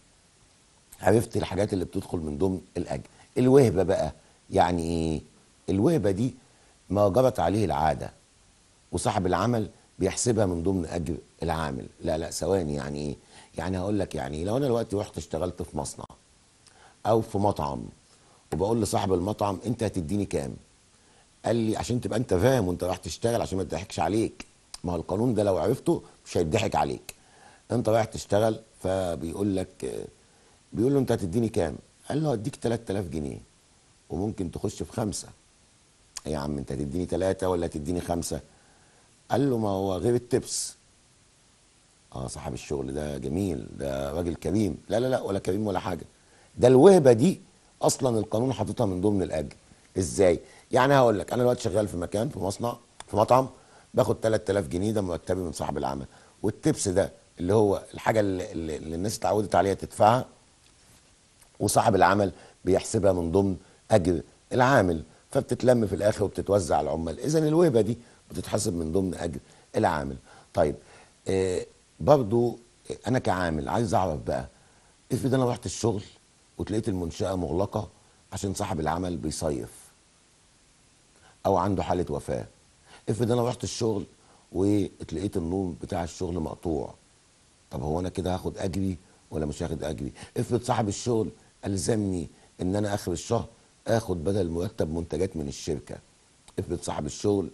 عرفت الحاجات اللي بتدخل من ضمن الاجر الوهبه بقى يعني ايه الوهبه دي ما جرت عليه العاده وصاحب العمل بيحسبها من ضمن اجر العامل لا لا ثواني يعني ايه يعني هقول لك يعني لو انا دلوقتي رحت اشتغلت في مصنع او في مطعم وبقول لصاحب المطعم انت هتديني كام قال لي عشان تبقى انت فاهم وانت رايح تشتغل عشان ما تضحكش عليك ما هو القانون ده لو عرفته مش هيضحك عليك انت رايح تشتغل فبيقول لك بيقول له انت هتديني كام قال له هديك 3000 جنيه وممكن تخش في خمسه إيه يا عم انت هتديني ثلاثه ولا هتديني خمسه قال له ما هو غير التبس اه صاحب الشغل ده جميل ده راجل كريم لا لا لا ولا كريم ولا حاجه ده الوهبه دي اصلا القانون حاططها من ضمن الاجر ازاي يعني هقول لك انا دلوقتي شغال في مكان في مصنع في مطعم باخد 3000 جنيه ده مرتبي من صاحب العمل والتبس ده اللي هو الحاجه اللي, اللي الناس اتعودت عليها تدفعها وصاحب العمل بيحسبها من ضمن اجر العامل فبتتلم في الاخر وبتتوزع على العمال اذا الوهبه دي بتتحسب من ضمن اجر العامل طيب آه برضو انا كعامل عايز اعرف بقى افرض انا رحت الشغل وتلاقيت المنشاه مغلقه عشان صاحب العمل بيصيف او عنده حاله وفاه افرض انا رحت الشغل وتلاقيت النوم بتاع الشغل مقطوع طب هو انا كده هاخد اجري ولا مش هاخد اجري افرض صاحب الشغل الزمني ان انا اخر الشهر اخد بدل مرتب منتجات من الشركه افرض صاحب الشغل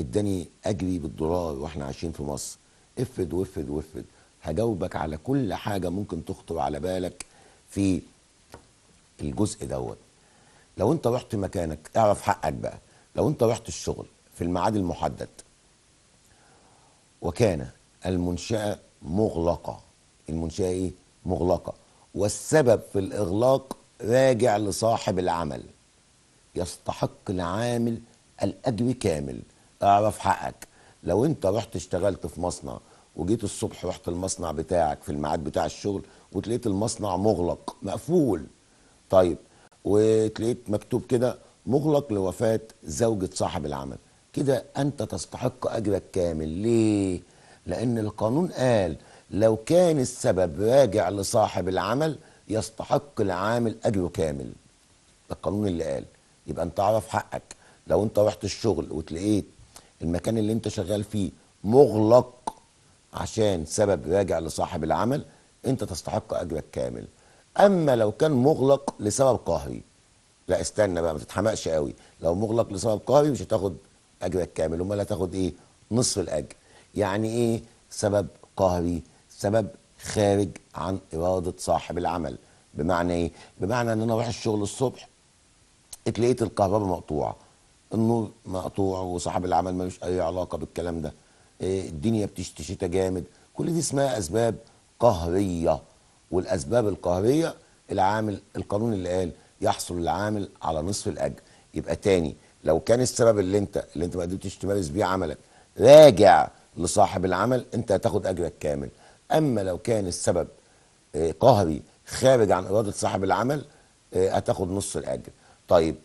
اداني اجري بالدولار واحنا عايشين في مصر افد وافد وافد هجاوبك على كل حاجة ممكن تخطر على بالك في الجزء دوت لو انت رحت مكانك اعرف حقك بقى لو انت رحت الشغل في الميعاد المحدد وكان المنشأة مغلقة المنشأة ايه؟ مغلقة والسبب في الإغلاق راجع لصاحب العمل يستحق العامل الأجر كامل اعرف حقك لو انت رحت اشتغلت في مصنع وجيت الصبح رحت المصنع بتاعك في الميعاد بتاع الشغل وتلاقيت المصنع مغلق مقفول طيب وتلاقيت مكتوب كده مغلق لوفاة زوجة صاحب العمل كده أنت تستحق أجرك كامل ليه؟ لأن القانون قال لو كان السبب راجع لصاحب العمل يستحق العامل أجره كامل ده القانون اللي قال يبقى أنت أعرف حقك لو أنت رحت الشغل وتلاقيت المكان اللي أنت شغال فيه مغلق عشان سبب راجع لصاحب العمل انت تستحق اجرك كامل اما لو كان مغلق لسبب قهري لا استنى بقى ما تتحمقش قوي لو مغلق لسبب قهري مش هتاخد اجرك كامل امال هتاخد ايه نصف الاجر يعني ايه سبب قهري سبب خارج عن اراده صاحب العمل بمعنى ايه بمعنى ان انا اروح الشغل الصبح اتلقيت الكهرباء مقطوعه النور مقطوع وصاحب العمل ملوش اي علاقه بالكلام ده إيه، الدنيا بتشتي شتاء جامد كل دي اسمها اسباب قهريه والاسباب القهريه العامل القانون اللي قال يحصل العامل على نصف الاجر يبقى تاني لو كان السبب اللي انت اللي انت ما قدرتش تمارس بيه عملك راجع لصاحب العمل انت هتاخد اجرك كامل اما لو كان السبب آه، قهري خارج عن اراده صاحب العمل آه، هتاخد نص الاجر طيب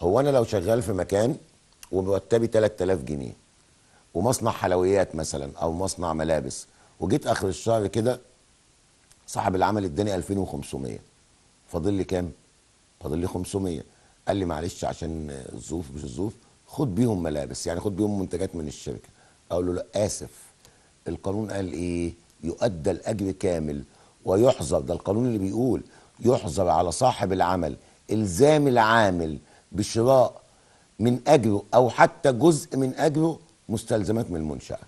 هو انا لو شغال في مكان ومرتبي 3000 جنيه ومصنع حلويات مثلا او مصنع ملابس وجيت اخر الشهر كده صاحب العمل اداني 2500 فاضل لي كام؟ فاضل لي 500 قال لي معلش عشان الظروف مش الظروف خد بيهم ملابس يعني خد بيهم منتجات من الشركه اقول له لا اسف القانون قال ايه؟ يؤدى الاجر كامل ويحظر ده القانون اللي بيقول يحظر على صاحب العمل الزام العامل بشراء من اجره او حتى جزء من اجره مستلزمات من المنشأة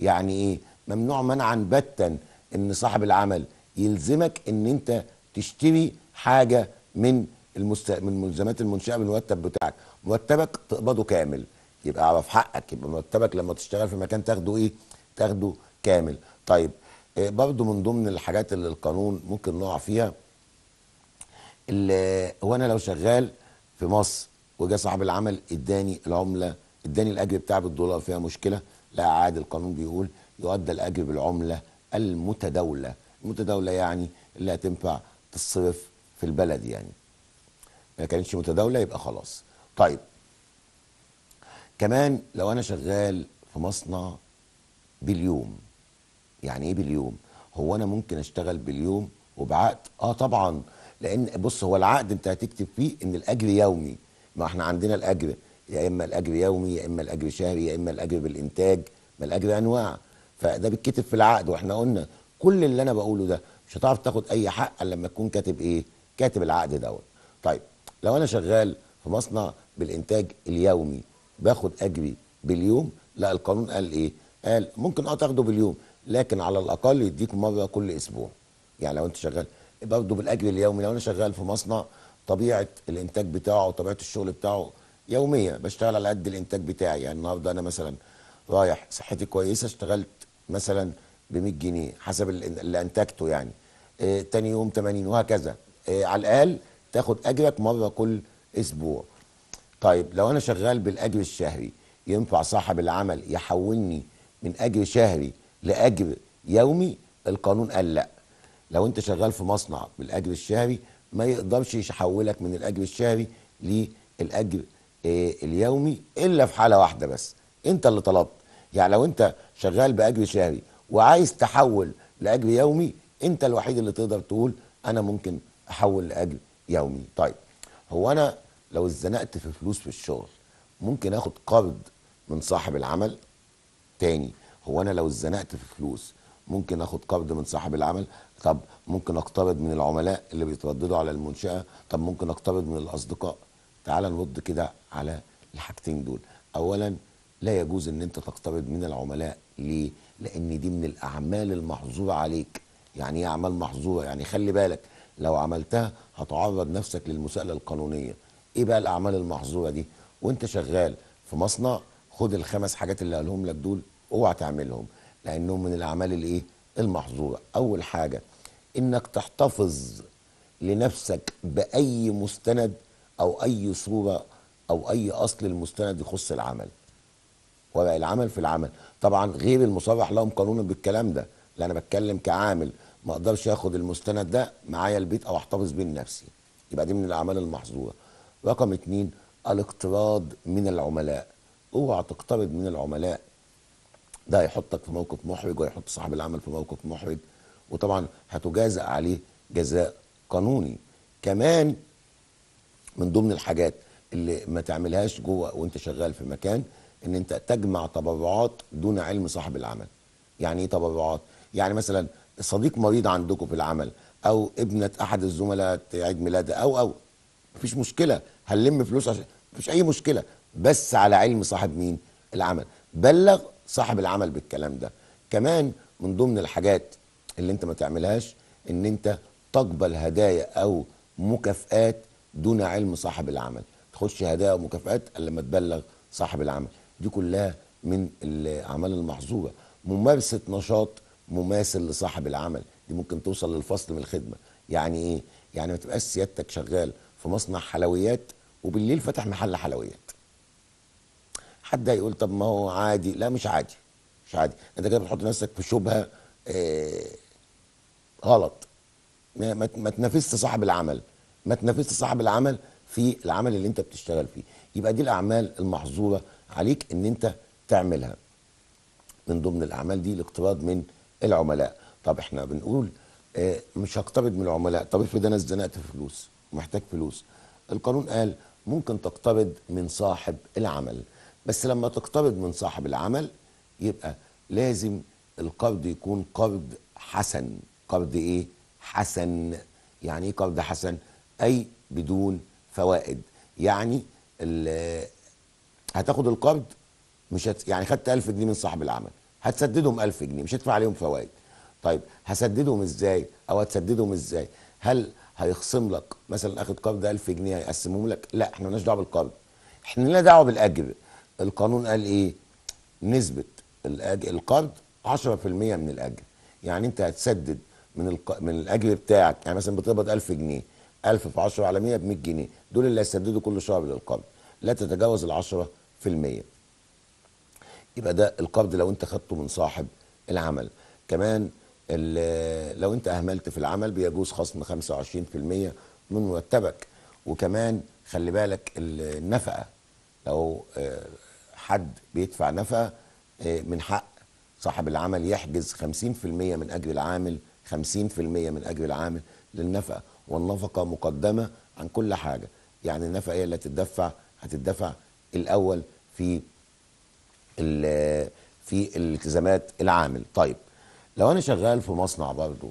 يعني إيه ممنوع منعا باتا إن صاحب العمل يلزمك إن أنت تشتري حاجة من المست... من ملزمات المنشأة من المرتب بتاعك مرتبك تقبضه كامل يبقى أعرف حقك يبقى مرتبك لما تشتغل في مكان تاخده إيه تاخده كامل طيب آه، برضو من ضمن الحاجات اللي القانون ممكن نقع فيها اللي هو انا لو شغال في مصر وجا صاحب العمل اداني العمله اداني الاجر بتاع بالدولار فيها مشكله لا عادي القانون بيقول يؤدى الاجر بالعمله المتداوله المتداوله يعني اللي هتنفع تصرف في البلد يعني ما كانتش متداوله يبقى خلاص طيب كمان لو انا شغال في مصنع باليوم يعني ايه باليوم هو انا ممكن اشتغل باليوم وبعقد اه طبعا لان بص هو العقد انت هتكتب فيه ان الاجر يومي ما احنا عندنا الاجر يا اما الاجر يومي يا اما الاجر شهري يا اما الاجر بالانتاج ما الاجر انواع فده بيتكتب في العقد واحنا قلنا كل اللي انا بقوله ده مش هتعرف تاخد اي حق الا لما تكون كاتب ايه كاتب العقد دوت طيب لو انا شغال في مصنع بالانتاج اليومي باخد اجري باليوم لا القانون قال ايه قال ممكن اه تاخده باليوم لكن على الاقل يديك مره كل اسبوع يعني لو انت شغال برضه بالاجر اليومي لو انا شغال في مصنع طبيعه الانتاج بتاعه وطبيعه الشغل بتاعه يوميه بشتغل على قد الانتاج بتاعي يعني النهارده انا مثلا رايح صحتي كويسه اشتغلت مثلا ب 100 جنيه حسب اللي انتجته يعني آه تاني يوم 80 وهكذا آه على الاقل تاخد اجرك مره كل اسبوع طيب لو انا شغال بالاجر الشهري ينفع صاحب العمل يحولني من اجر شهري لاجر يومي القانون قال لا لو انت شغال في مصنع بالاجر الشهري ما يقدرش يحولك من الاجر الشهري للاجر إيه، اليومي الا في حاله واحده بس انت اللي طلبت يعني لو انت شغال باجر شهري وعايز تحول لاجر يومي انت الوحيد اللي تقدر تقول انا ممكن احول لاجر يومي طيب هو انا لو اتزنقت في فلوس في الشغل ممكن اخد قرض من صاحب العمل تاني هو انا لو اتزنقت في فلوس ممكن اخد قرض من صاحب العمل طب ممكن اقترض من العملاء اللي بيترددوا على المنشاه طب ممكن اقترض من الاصدقاء تعال نرد كده على الحاجتين دول اولا لا يجوز ان انت تقترض من العملاء ليه لان دي من الاعمال المحظوره عليك يعني ايه اعمال محظوره يعني خلي بالك لو عملتها هتعرض نفسك للمساءله القانونيه ايه بقى الاعمال المحظوره دي وانت شغال في مصنع خد الخمس حاجات اللي قالهم لك دول اوعى تعملهم لانهم من الاعمال الايه المحظوره اول حاجه انك تحتفظ لنفسك باي مستند أو أي صورة أو أي أصل المستند يخص العمل ورق العمل في العمل طبعا غير المصرح لهم قانونا بالكلام ده لا أنا بتكلم كعامل ما أقدرش أخد المستند ده معايا البيت أو أحتفظ بيه لنفسي يبقى دي من الأعمال المحظورة رقم اتنين الاقتراض من العملاء اوعى تقترض من العملاء ده هيحطك في موقف محرج ويحط صاحب العمل في موقف محرج وطبعا هتجازى عليه جزاء قانوني كمان من ضمن الحاجات اللي ما تعملهاش جوه وانت شغال في مكان ان انت تجمع تبرعات دون علم صاحب العمل يعني ايه تبرعات يعني مثلا صديق مريض عندكم في العمل او ابنه احد الزملاء عيد ميلاد او او مفيش مشكله هنلم فلوس عشان مفيش اي مشكله بس على علم صاحب مين العمل بلغ صاحب العمل بالكلام ده كمان من ضمن الحاجات اللي انت ما تعملهاش ان انت تقبل هدايا او مكافآت دون علم صاحب العمل تخش هدايا ومكافآت الا لما تبلغ صاحب العمل دي كلها من الاعمال المحظوره ممارسه نشاط مماثل لصاحب العمل دي ممكن توصل للفصل من الخدمه يعني ايه يعني ما تبقاش سيادتك شغال في مصنع حلويات وبالليل فاتح محل حلويات حد هيقول طب ما هو عادي لا مش عادي مش عادي انت كده بتحط نفسك في شبهه آه غلط ما, ما تنافسش صاحب العمل ما تنافسش صاحب العمل في العمل اللي انت بتشتغل فيه يبقى دي الاعمال المحظوره عليك ان انت تعملها من ضمن الاعمال دي الاقتراض من العملاء طب احنا بنقول اه مش هقترض من العملاء طب افرض انا اتزنقت في فلوس ومحتاج فلوس القانون قال ممكن تقترض من صاحب العمل بس لما تقترض من صاحب العمل يبقى لازم القرض يكون قرض حسن قرض ايه حسن يعني ايه قرض حسن أي بدون فوائد يعني هتاخد القرض مش هت... يعني خدت 1000 جنيه من صاحب العمل هتسددهم 1000 جنيه مش هتدفع عليهم فوائد طيب هسددهم ازاي او هتسددهم ازاي هل هيخصم لك مثلا اخد قرض 1000 جنيه هيقسمهم لك لا احنا مالناش دعوه بالقرض احنا لنا دعوه بالاجر القانون قال ايه نسبه الأجر القرض 10% من الاجر يعني انت هتسدد من الق... من الاجر بتاعك يعني مثلا بتقبض 1000 جنيه 1000 في 10 على 100 ب 100 جنيه دول اللي هيسددوا كل شهر للقبض لا تتجاوز ال 10% يبقى ده القبض لو انت خدته من صاحب العمل كمان لو انت اهملت في العمل بيجوز خصم 25% من مرتبك وكمان خلي بالك النفقه لو آه، حد بيدفع نفقه آه، من حق صاحب العمل يحجز 50% من اجر العامل 50% من اجر العامل للنفقه والنفقه مقدمه عن كل حاجه يعني النفقه هي اللي هتدفع هتدفع الاول في في الالتزامات العامل طيب لو انا شغال في مصنع برضه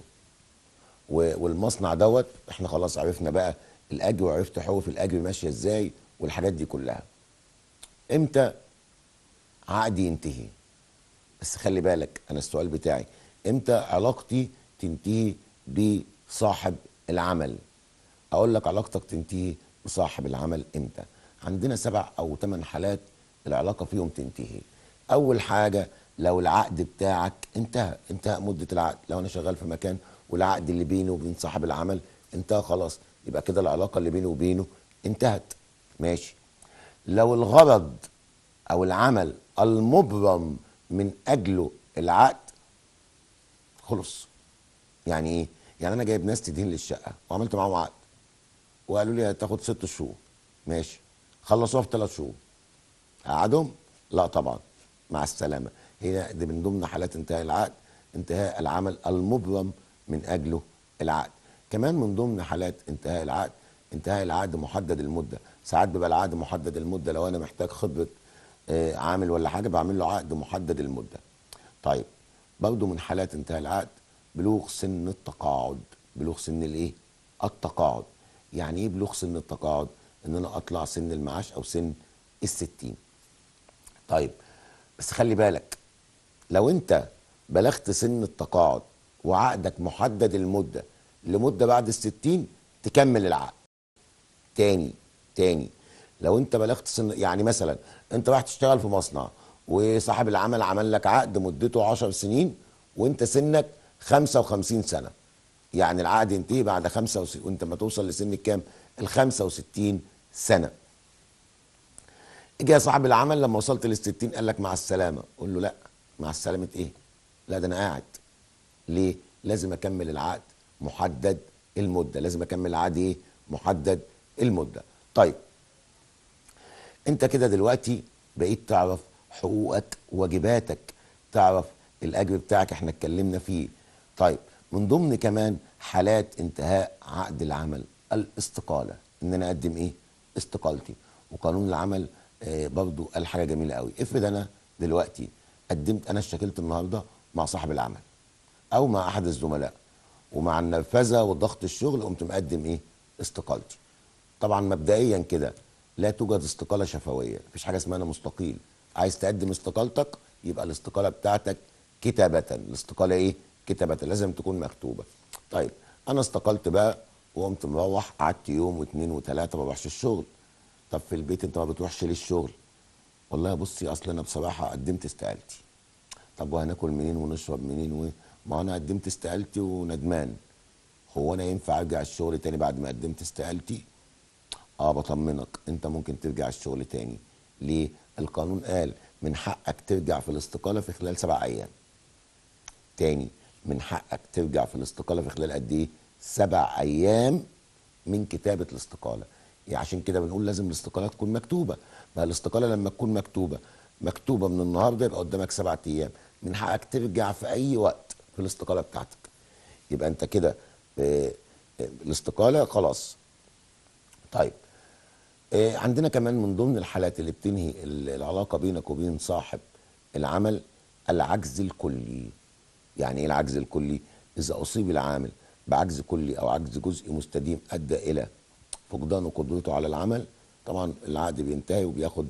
والمصنع دوت احنا خلاص عرفنا بقى الاجر وعرفت حقوق الاجر ماشيه ازاي والحاجات دي كلها امتى عقدي ينتهي بس خلي بالك انا السؤال بتاعي امتى علاقتي تنتهي بصاحب العمل اقول لك علاقتك تنتهي بصاحب العمل امتى عندنا سبع او ثمان حالات العلاقه فيهم تنتهي اول حاجه لو العقد بتاعك انتهى انتهى مده العقد لو انا شغال في مكان والعقد اللي بيني وبين صاحب العمل انتهى خلاص يبقى كده العلاقه اللي بيني وبينه انتهت ماشي لو الغرض او العمل المبرم من اجله العقد خلص يعني ايه يعني انا جايب ناس تدين الشقه وعملت معاهم عقد وقالوا لي هتاخد ست شهور ماشي خلصوها في ثلاث شهور قعدهم لا طبعا مع السلامه هنا دي من ضمن حالات انتهاء العقد انتهاء العمل المبرم من اجله العقد كمان من ضمن حالات انتهاء العقد انتهاء العقد محدد المده ساعات بيبقى العقد محدد المده لو انا محتاج خبره آه، عامل ولا حاجه بعمل له عقد محدد المده طيب برضه من حالات انتهاء العقد بلوغ سن التقاعد بلوغ سن الايه التقاعد يعني ايه بلوغ سن التقاعد ان انا اطلع سن المعاش او سن الستين طيب بس خلي بالك لو انت بلغت سن التقاعد وعقدك محدد المده لمده بعد الستين تكمل العقد تاني تاني لو انت بلغت سن يعني مثلا انت راح تشتغل في مصنع وصاحب العمل عمل لك عقد مدته 10 سنين وانت سنك 55 سنه يعني العقد ينتهي بعد 5 وانت ما توصل لسن الكام ال 65 سنه اجى صاحب العمل لما وصلت لل 60 قال لك مع السلامه قول له لا مع السلامه ايه لا ده انا قاعد ليه لازم اكمل العقد محدد المده لازم اكمل العقد ايه محدد المده طيب انت كده دلوقتي بقيت تعرف حقوقك واجباتك تعرف الاجر بتاعك احنا اتكلمنا فيه طيب من ضمن كمان حالات انتهاء عقد العمل الاستقاله ان انا اقدم ايه استقالتي وقانون العمل آه برضو قال حاجه جميله قوي افرض انا دلوقتي قدمت انا اشتكلت النهارده مع صاحب العمل او مع احد الزملاء ومع النرفزه وضغط الشغل قمت مقدم ايه استقالتي طبعا مبدئيا كده لا توجد استقاله شفويه مفيش حاجه اسمها انا مستقيل عايز تقدم استقالتك يبقى الاستقاله بتاعتك كتابه الاستقاله ايه كتابة لازم تكون مكتوبة طيب أنا استقلت بقى وقمت مروح قعدت يوم واثنين وثلاثة ما بروحش الشغل طب في البيت أنت ما بتروحش ليه الشغل والله بصي أصل أنا بصراحة قدمت استقالتي طب وهناكل منين ونشرب منين و... ما أنا قدمت استقالتي وندمان هو أنا ينفع أرجع الشغل تاني بعد ما قدمت استقالتي اه بطمنك انت ممكن ترجع الشغل تاني ليه القانون قال من حقك ترجع في الاستقاله في خلال سبع ايام تاني من حقك ترجع في الاستقاله في خلال قد ايه؟ سبع ايام من كتابه الاستقاله. يعني عشان كده بنقول لازم الاستقاله تكون مكتوبه، ما الاستقاله لما تكون مكتوبه مكتوبه من النهارده يبقى قدامك سبع ايام، من حقك ترجع في اي وقت في الاستقاله بتاعتك. يبقى انت كده آه، آه، الاستقاله خلاص. طيب آه، عندنا كمان من ضمن الحالات اللي بتنهي العلاقه بينك وبين صاحب العمل العجز الكلي يعني ايه العجز الكلي اذا اصيب العامل بعجز كلي او عجز جزئي مستديم ادى الى فقدان قدرته على العمل طبعا العقد بينتهي وبياخد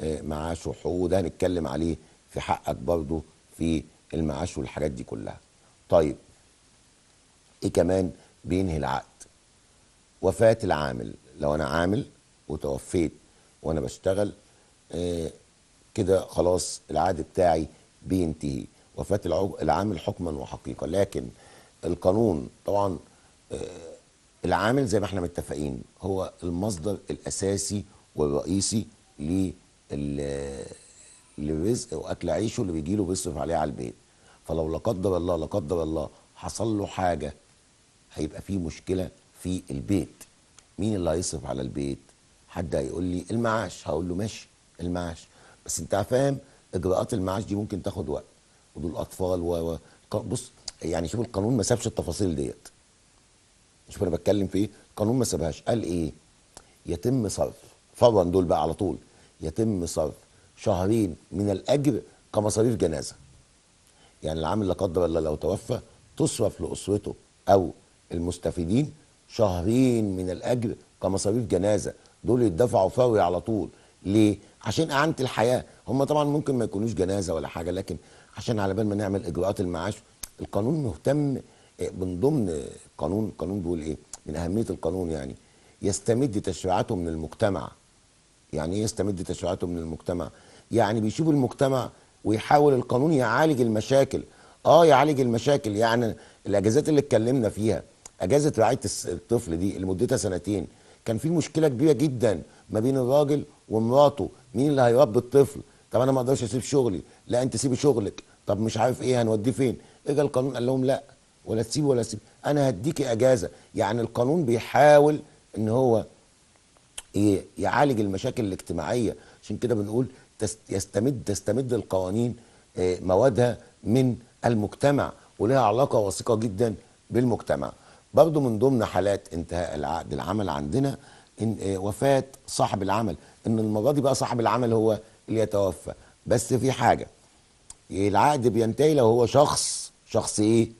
آه، معاشه وحقوق ده هنتكلم عليه في حقك برضه في المعاش والحاجات دي كلها طيب ايه كمان بينهي العقد وفاة العامل لو انا عامل وتوفيت وانا بشتغل آه، كده خلاص العقد بتاعي بينتهي وفاة العامل حكما وحقيقة لكن القانون طبعا آه، العامل زي ما احنا متفقين هو المصدر الأساسي والرئيسي للرزق وأكل عيشه اللي بيجيله بيصرف عليه على البيت فلو لا قدر الله لا قدر الله حصل له حاجة هيبقى في مشكلة في البيت مين اللي هيصرف على البيت حد هيقول لي المعاش هقول له ماشي المعاش بس انت فاهم اجراءات المعاش دي ممكن تاخد وقت ودول اطفال و... و... بص يعني شوف القانون ما سابش التفاصيل ديت شوف انا بتكلم في ايه القانون ما سابهاش قال ايه يتم صرف فورا دول بقى على طول يتم صرف شهرين من الاجر كمصاريف جنازه يعني العامل لا قدر الله لو توفى تصرف لاسرته او المستفيدين شهرين من الاجر كمصاريف جنازه دول يدفعوا فوري على طول ليه عشان اعانه الحياه هم طبعا ممكن ما يكونوش جنازه ولا حاجه لكن عشان على بال ما نعمل اجراءات المعاش القانون مهتم آه، من ضمن قانون القانون بيقول ايه من اهميه القانون يعني يستمد تشريعاته من المجتمع يعني ايه يستمد تشريعاته من المجتمع يعني بيشوف المجتمع ويحاول القانون يعالج المشاكل اه يعالج المشاكل يعني الاجازات اللي اتكلمنا فيها اجازه رعايه الطفل دي اللي مدتها سنتين كان في مشكله كبيره جدا ما بين الراجل ومراته مين اللي هيربي الطفل طب انا ما اقدرش اسيب شغلي لا انت سيبي شغلك طب مش عارف ايه هنوديه فين اجى القانون قال لهم لا ولا تسيبي ولا تسيبي انا هديكي اجازه يعني القانون بيحاول ان هو يعالج المشاكل الاجتماعيه عشان كده بنقول يستمد تستمد القوانين آه، موادها من المجتمع ولها علاقه وثيقه جدا بالمجتمع برضه من ضمن حالات انتهاء العقد العمل عندنا إن آه، وفاه صاحب العمل ان المره دي بقى صاحب العمل هو اللي يتوفى بس في حاجه إيه، العقد بينتهي لو هو شخص شخص ايه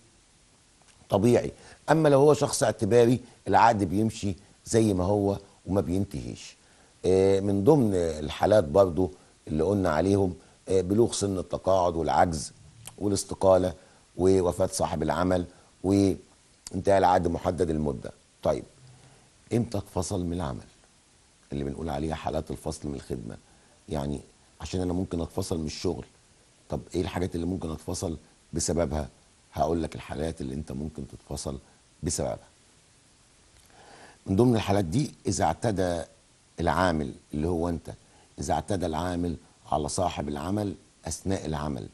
طبيعي اما لو هو شخص اعتباري العقد بيمشي زي ما هو وما بينتهيش آه، من ضمن الحالات برضو اللي قلنا عليهم آه، بلوغ سن التقاعد والعجز والاستقالة ووفاة صاحب العمل وانتهاء العقد محدد المدة طيب امتى اتفصل من العمل اللي بنقول عليها حالات الفصل من الخدمة يعني عشان انا ممكن اتفصل من الشغل طب ايه الحاجات اللي ممكن اتفصل بسببها هقول لك الحالات اللي انت ممكن تتفصل بسببها من ضمن الحالات دي اذا اعتدى العامل اللي هو انت اذا اعتدى العامل على صاحب العمل اثناء العمل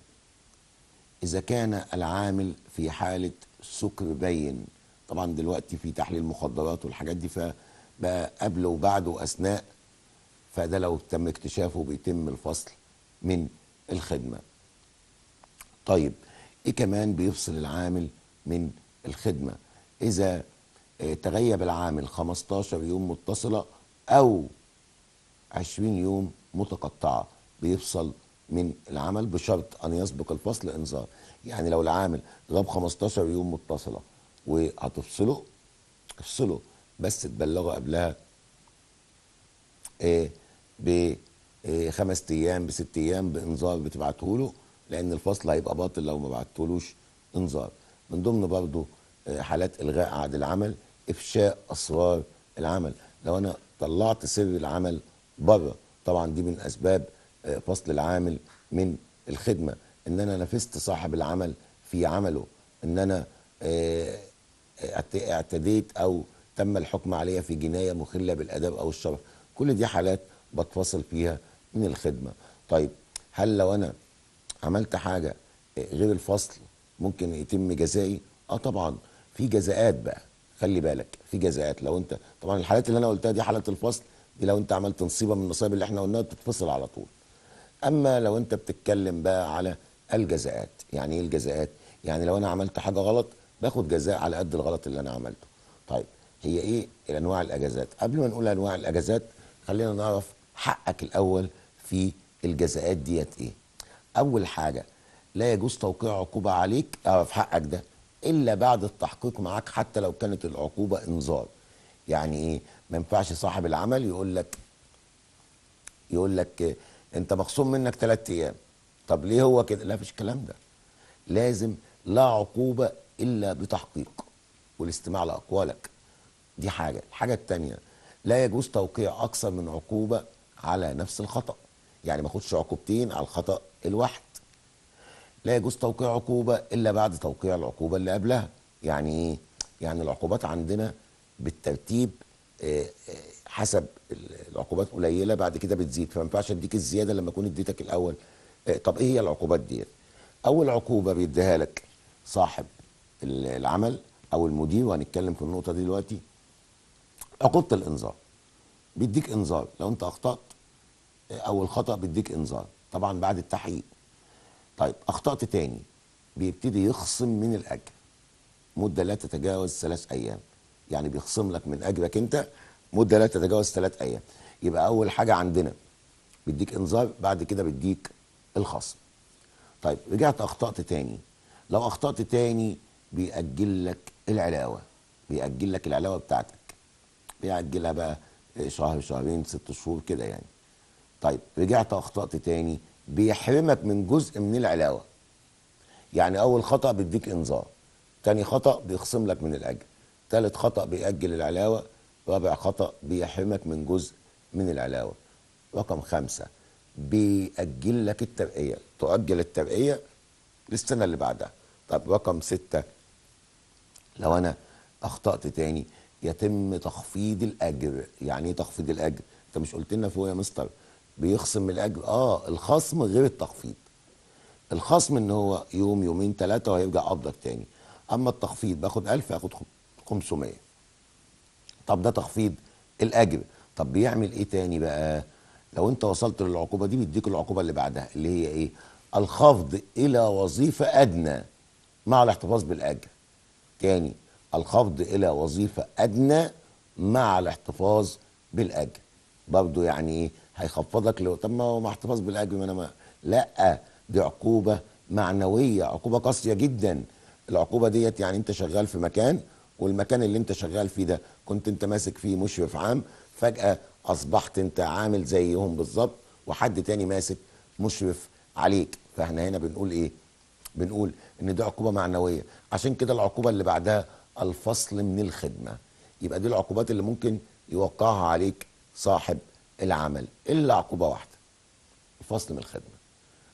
اذا كان العامل في حاله سكر بين طبعا دلوقتي في تحليل مخدرات والحاجات دي فبقى قبل وبعد واثناء فده لو تم اكتشافه بيتم الفصل من الخدمه طيب ايه كمان بيفصل العامل من الخدمة اذا آه، تغيب العامل 15 يوم متصلة او 20 يوم متقطعة بيفصل من العمل بشرط ان يسبق الفصل انذار يعني لو العامل غاب 15 يوم متصلة وهتفصله افصله بس تبلغه قبلها ايه بخمس آه، ايام بست ايام بانذار بتبعته له لان الفصل هيبقى باطل لو ما بعتولوش انذار من ضمن برضه آه، حالات الغاء عقد العمل افشاء اسرار العمل لو انا طلعت سر العمل بره طبعا دي من اسباب آه، فصل العامل من الخدمه ان انا نافست صاحب العمل في عمله ان انا آه، اعتديت او تم الحكم عليها في جنايه مخله بالاداب او الشرف كل دي حالات بتفصل فيها من الخدمه طيب هل لو انا عملت حاجه غير الفصل ممكن يتم جزائي اه طبعا في جزاءات بقى خلي بالك في جزاءات لو انت طبعا الحالات اللي انا قلتها دي حاله الفصل دي لو انت عملت نصيبه من النصائب اللي احنا قلناها بتتفصل على طول اما لو انت بتتكلم بقى على الجزاءات يعني ايه الجزاءات يعني لو انا عملت حاجه غلط باخد جزاء على قد الغلط اللي انا عملته طيب هي ايه انواع الاجازات قبل ما نقول انواع الاجازات خلينا نعرف حقك الاول في الجزاءات ديت ايه اول حاجه لا يجوز توقيع عقوبه عليك أو آه، في حقك ده الا بعد التحقيق معاك حتى لو كانت العقوبه انذار يعني ايه ما ينفعش صاحب العمل يقول لك يقول لك انت مخصوم منك ثلاث ايام طب ليه هو كده لا مفيش الكلام ده لازم لا عقوبه الا بتحقيق والاستماع لاقوالك دي حاجه الحاجه الثانيه لا يجوز توقيع اكثر من عقوبه على نفس الخطا يعني ما اخدش عقوبتين على الخطا الواحد لا يجوز توقيع عقوبة إلا بعد توقيع العقوبة اللي قبلها يعني إيه؟ يعني العقوبات عندنا بالترتيب آه، آه، حسب العقوبات قليلة بعد كده بتزيد فما ينفعش أديك الزيادة لما أكون اديتك الأول آه، طب إيه هي العقوبات دي؟ أول عقوبة بيديها لك صاحب العمل أو المدير وهنتكلم في النقطة دي دلوقتي عقوبة الإنذار بيديك إنذار لو أنت أخطأت أو الخطأ بيديك إنذار طبعا بعد التحقيق طيب اخطات تاني بيبتدي يخصم من الاجر مده لا تتجاوز ثلاث ايام يعني بيخصم لك من اجرك انت مده لا تتجاوز ثلاث ايام يبقى اول حاجه عندنا بيديك انذار بعد كده بيديك الخصم طيب رجعت اخطات تاني لو اخطات تاني بيأجل لك العلاوه بيأجل لك العلاوه بتاعتك بيأجلها بقى شهر شهرين ست شهور كده يعني طيب رجعت اخطات تاني بيحرمك من جزء من العلاوه يعني اول خطا بيديك انذار تاني خطا بيخصم لك من الاجر تالت خطا بيأجل العلاوه رابع خطا بيحرمك من جزء من العلاوه رقم خمسة بيأجل لك الترقية تؤجل الترقية للسنة اللي بعدها طب رقم ستة لو أنا أخطأت تاني يتم تخفيض الأجر يعني إيه تخفيض الأجر أنت مش قلت لنا فوق يا مستر بيخصم من الاجر اه الخصم غير التخفيض الخصم ان هو يوم يومين ثلاثه وهيرجع قبضك تاني اما التخفيض باخد 1000 اخد 500 طب ده تخفيض الاجر طب بيعمل ايه تاني بقى لو انت وصلت للعقوبه دي بيديك العقوبه اللي بعدها اللي هي ايه الخفض الى وظيفه ادنى مع الاحتفاظ بالاجر تاني الخفض الى وظيفه ادنى مع الاحتفاظ بالاجر برضه يعني ايه هيخفضك لو طب ما احتفظ بالاجر ما انا ما لا دي عقوبه معنويه عقوبه قاسيه جدا العقوبه ديت يعني انت شغال في مكان والمكان اللي انت شغال فيه ده كنت انت ماسك فيه مشرف عام فجاه اصبحت انت عامل زيهم بالظبط وحد تاني ماسك مشرف عليك فاحنا هنا بنقول ايه بنقول ان دي عقوبه معنويه عشان كده العقوبه اللي بعدها الفصل من الخدمه يبقى دي العقوبات اللي ممكن يوقعها عليك صاحب العمل الا عقوبه واحده الفصل من الخدمه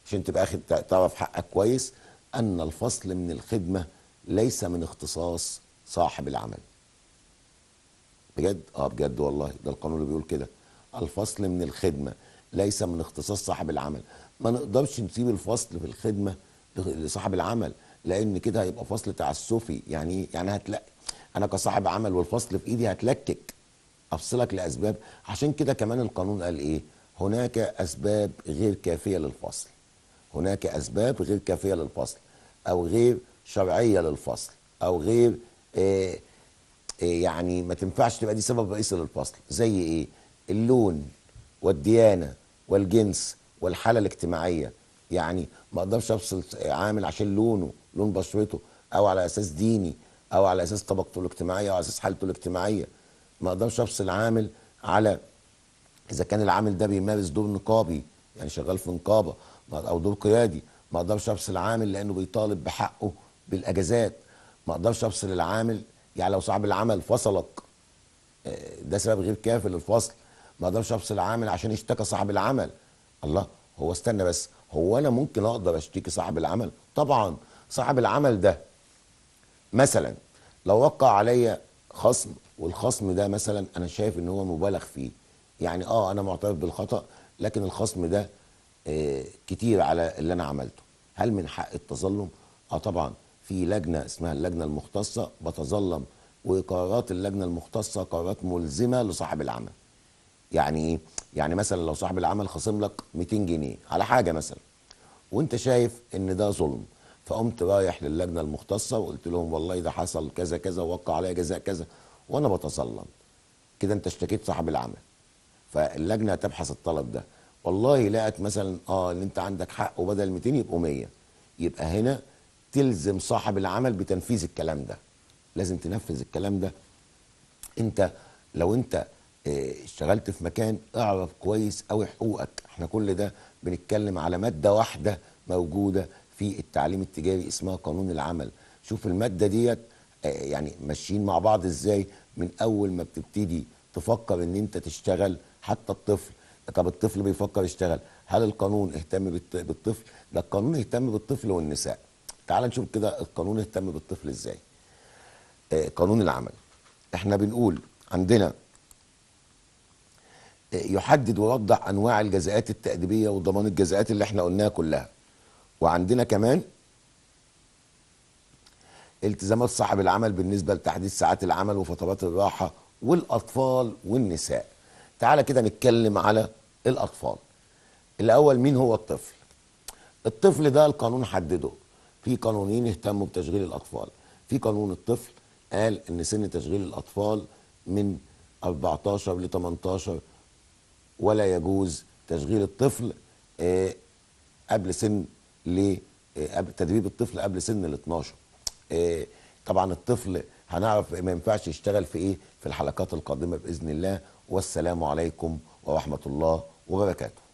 عشان تبقى اخد تعرف حقك كويس ان الفصل من الخدمه ليس من اختصاص صاحب العمل بجد اه بجد والله ده القانون اللي بيقول كده الفصل من الخدمه ليس من اختصاص صاحب العمل ما نقدرش نسيب الفصل في الخدمه لصاحب العمل لان كده هيبقى فصل تعسفي يعني إيه؟ يعني هتلاقي انا كصاحب عمل والفصل في ايدي هتلكك افصلك لاسباب عشان كده كمان القانون قال ايه هناك اسباب غير كافيه للفصل هناك اسباب غير كافيه للفصل او غير شرعيه للفصل او غير إيه إيه يعني ما تنفعش تبقى دي سبب رئيسي للفصل زي ايه اللون والديانه والجنس والحاله الاجتماعيه يعني ما اقدرش افصل عامل عشان لونه لون بشرته او على اساس ديني او على اساس طبقته الاجتماعيه او على اساس حالته الاجتماعيه ما اقدرش افصل عامل على اذا كان العامل ده بيمارس دور نقابي يعني شغال في نقابه او دور قيادي ما اقدرش افصل عامل لانه بيطالب بحقه بالاجازات ما اقدرش افصل العامل يعني لو صاحب العمل فصلك آه، ده سبب غير كافي للفصل ما اقدرش افصل عامل عشان اشتكى صاحب العمل الله هو استنى بس هو انا ممكن اقدر اشتكي صاحب العمل طبعا صاحب العمل ده مثلا لو وقع عليا خصم والخصم ده مثلا انا شايف ان هو مبالغ فيه يعني اه انا معترف بالخطا لكن الخصم ده آه، كتير على اللي انا عملته هل من حق التظلم اه طبعا في لجنه اسمها اللجنه المختصه بتظلم وقرارات اللجنه المختصه قرارات ملزمه لصاحب العمل يعني ايه يعني مثلا لو صاحب العمل خصم لك 200 جنيه على حاجه مثلا وانت شايف ان ده ظلم فقمت رايح للجنه المختصه وقلت لهم والله ده حصل كذا كذا ووقع عليا جزاء كذا وانا بتظلم كده انت اشتكيت صاحب العمل فاللجنه تبحث الطلب ده والله لقت مثلا اه ان انت عندك حق وبدل 200 يبقوا 100 يبقى هنا تلزم صاحب العمل بتنفيذ الكلام ده لازم تنفذ الكلام ده انت لو انت آه، اشتغلت في مكان اعرف كويس قوي حقوقك احنا كل ده بنتكلم على ماده واحده موجوده في التعليم التجاري اسمها قانون العمل شوف الماده ديت آه، يعني ماشيين مع بعض ازاي من اول ما بتبتدي تفكر ان انت تشتغل حتى الطفل طب الطفل بيفكر يشتغل هل القانون اهتم بالطفل ده القانون اهتم بالطفل والنساء تعال نشوف كده القانون اهتم بالطفل ازاي آه، قانون العمل احنا بنقول عندنا آه، يحدد ويوضح انواع الجزاءات التاديبيه وضمان الجزاءات اللي احنا قلناها كلها وعندنا كمان التزامات صاحب العمل بالنسبه لتحديد ساعات العمل وفترات الراحه والاطفال والنساء تعالى كده نتكلم على الاطفال الاول مين هو الطفل الطفل ده القانون حدده في قانونين اهتموا بتشغيل الاطفال في قانون الطفل قال ان سن تشغيل الاطفال من 14 ل 18 ولا يجوز تشغيل الطفل آه، قبل سن ل آه، تدريب الطفل قبل سن ال 12 إيه، طبعا الطفل هنعرف ما ينفعش يشتغل في ايه في الحلقات القادمه باذن الله والسلام عليكم ورحمه الله وبركاته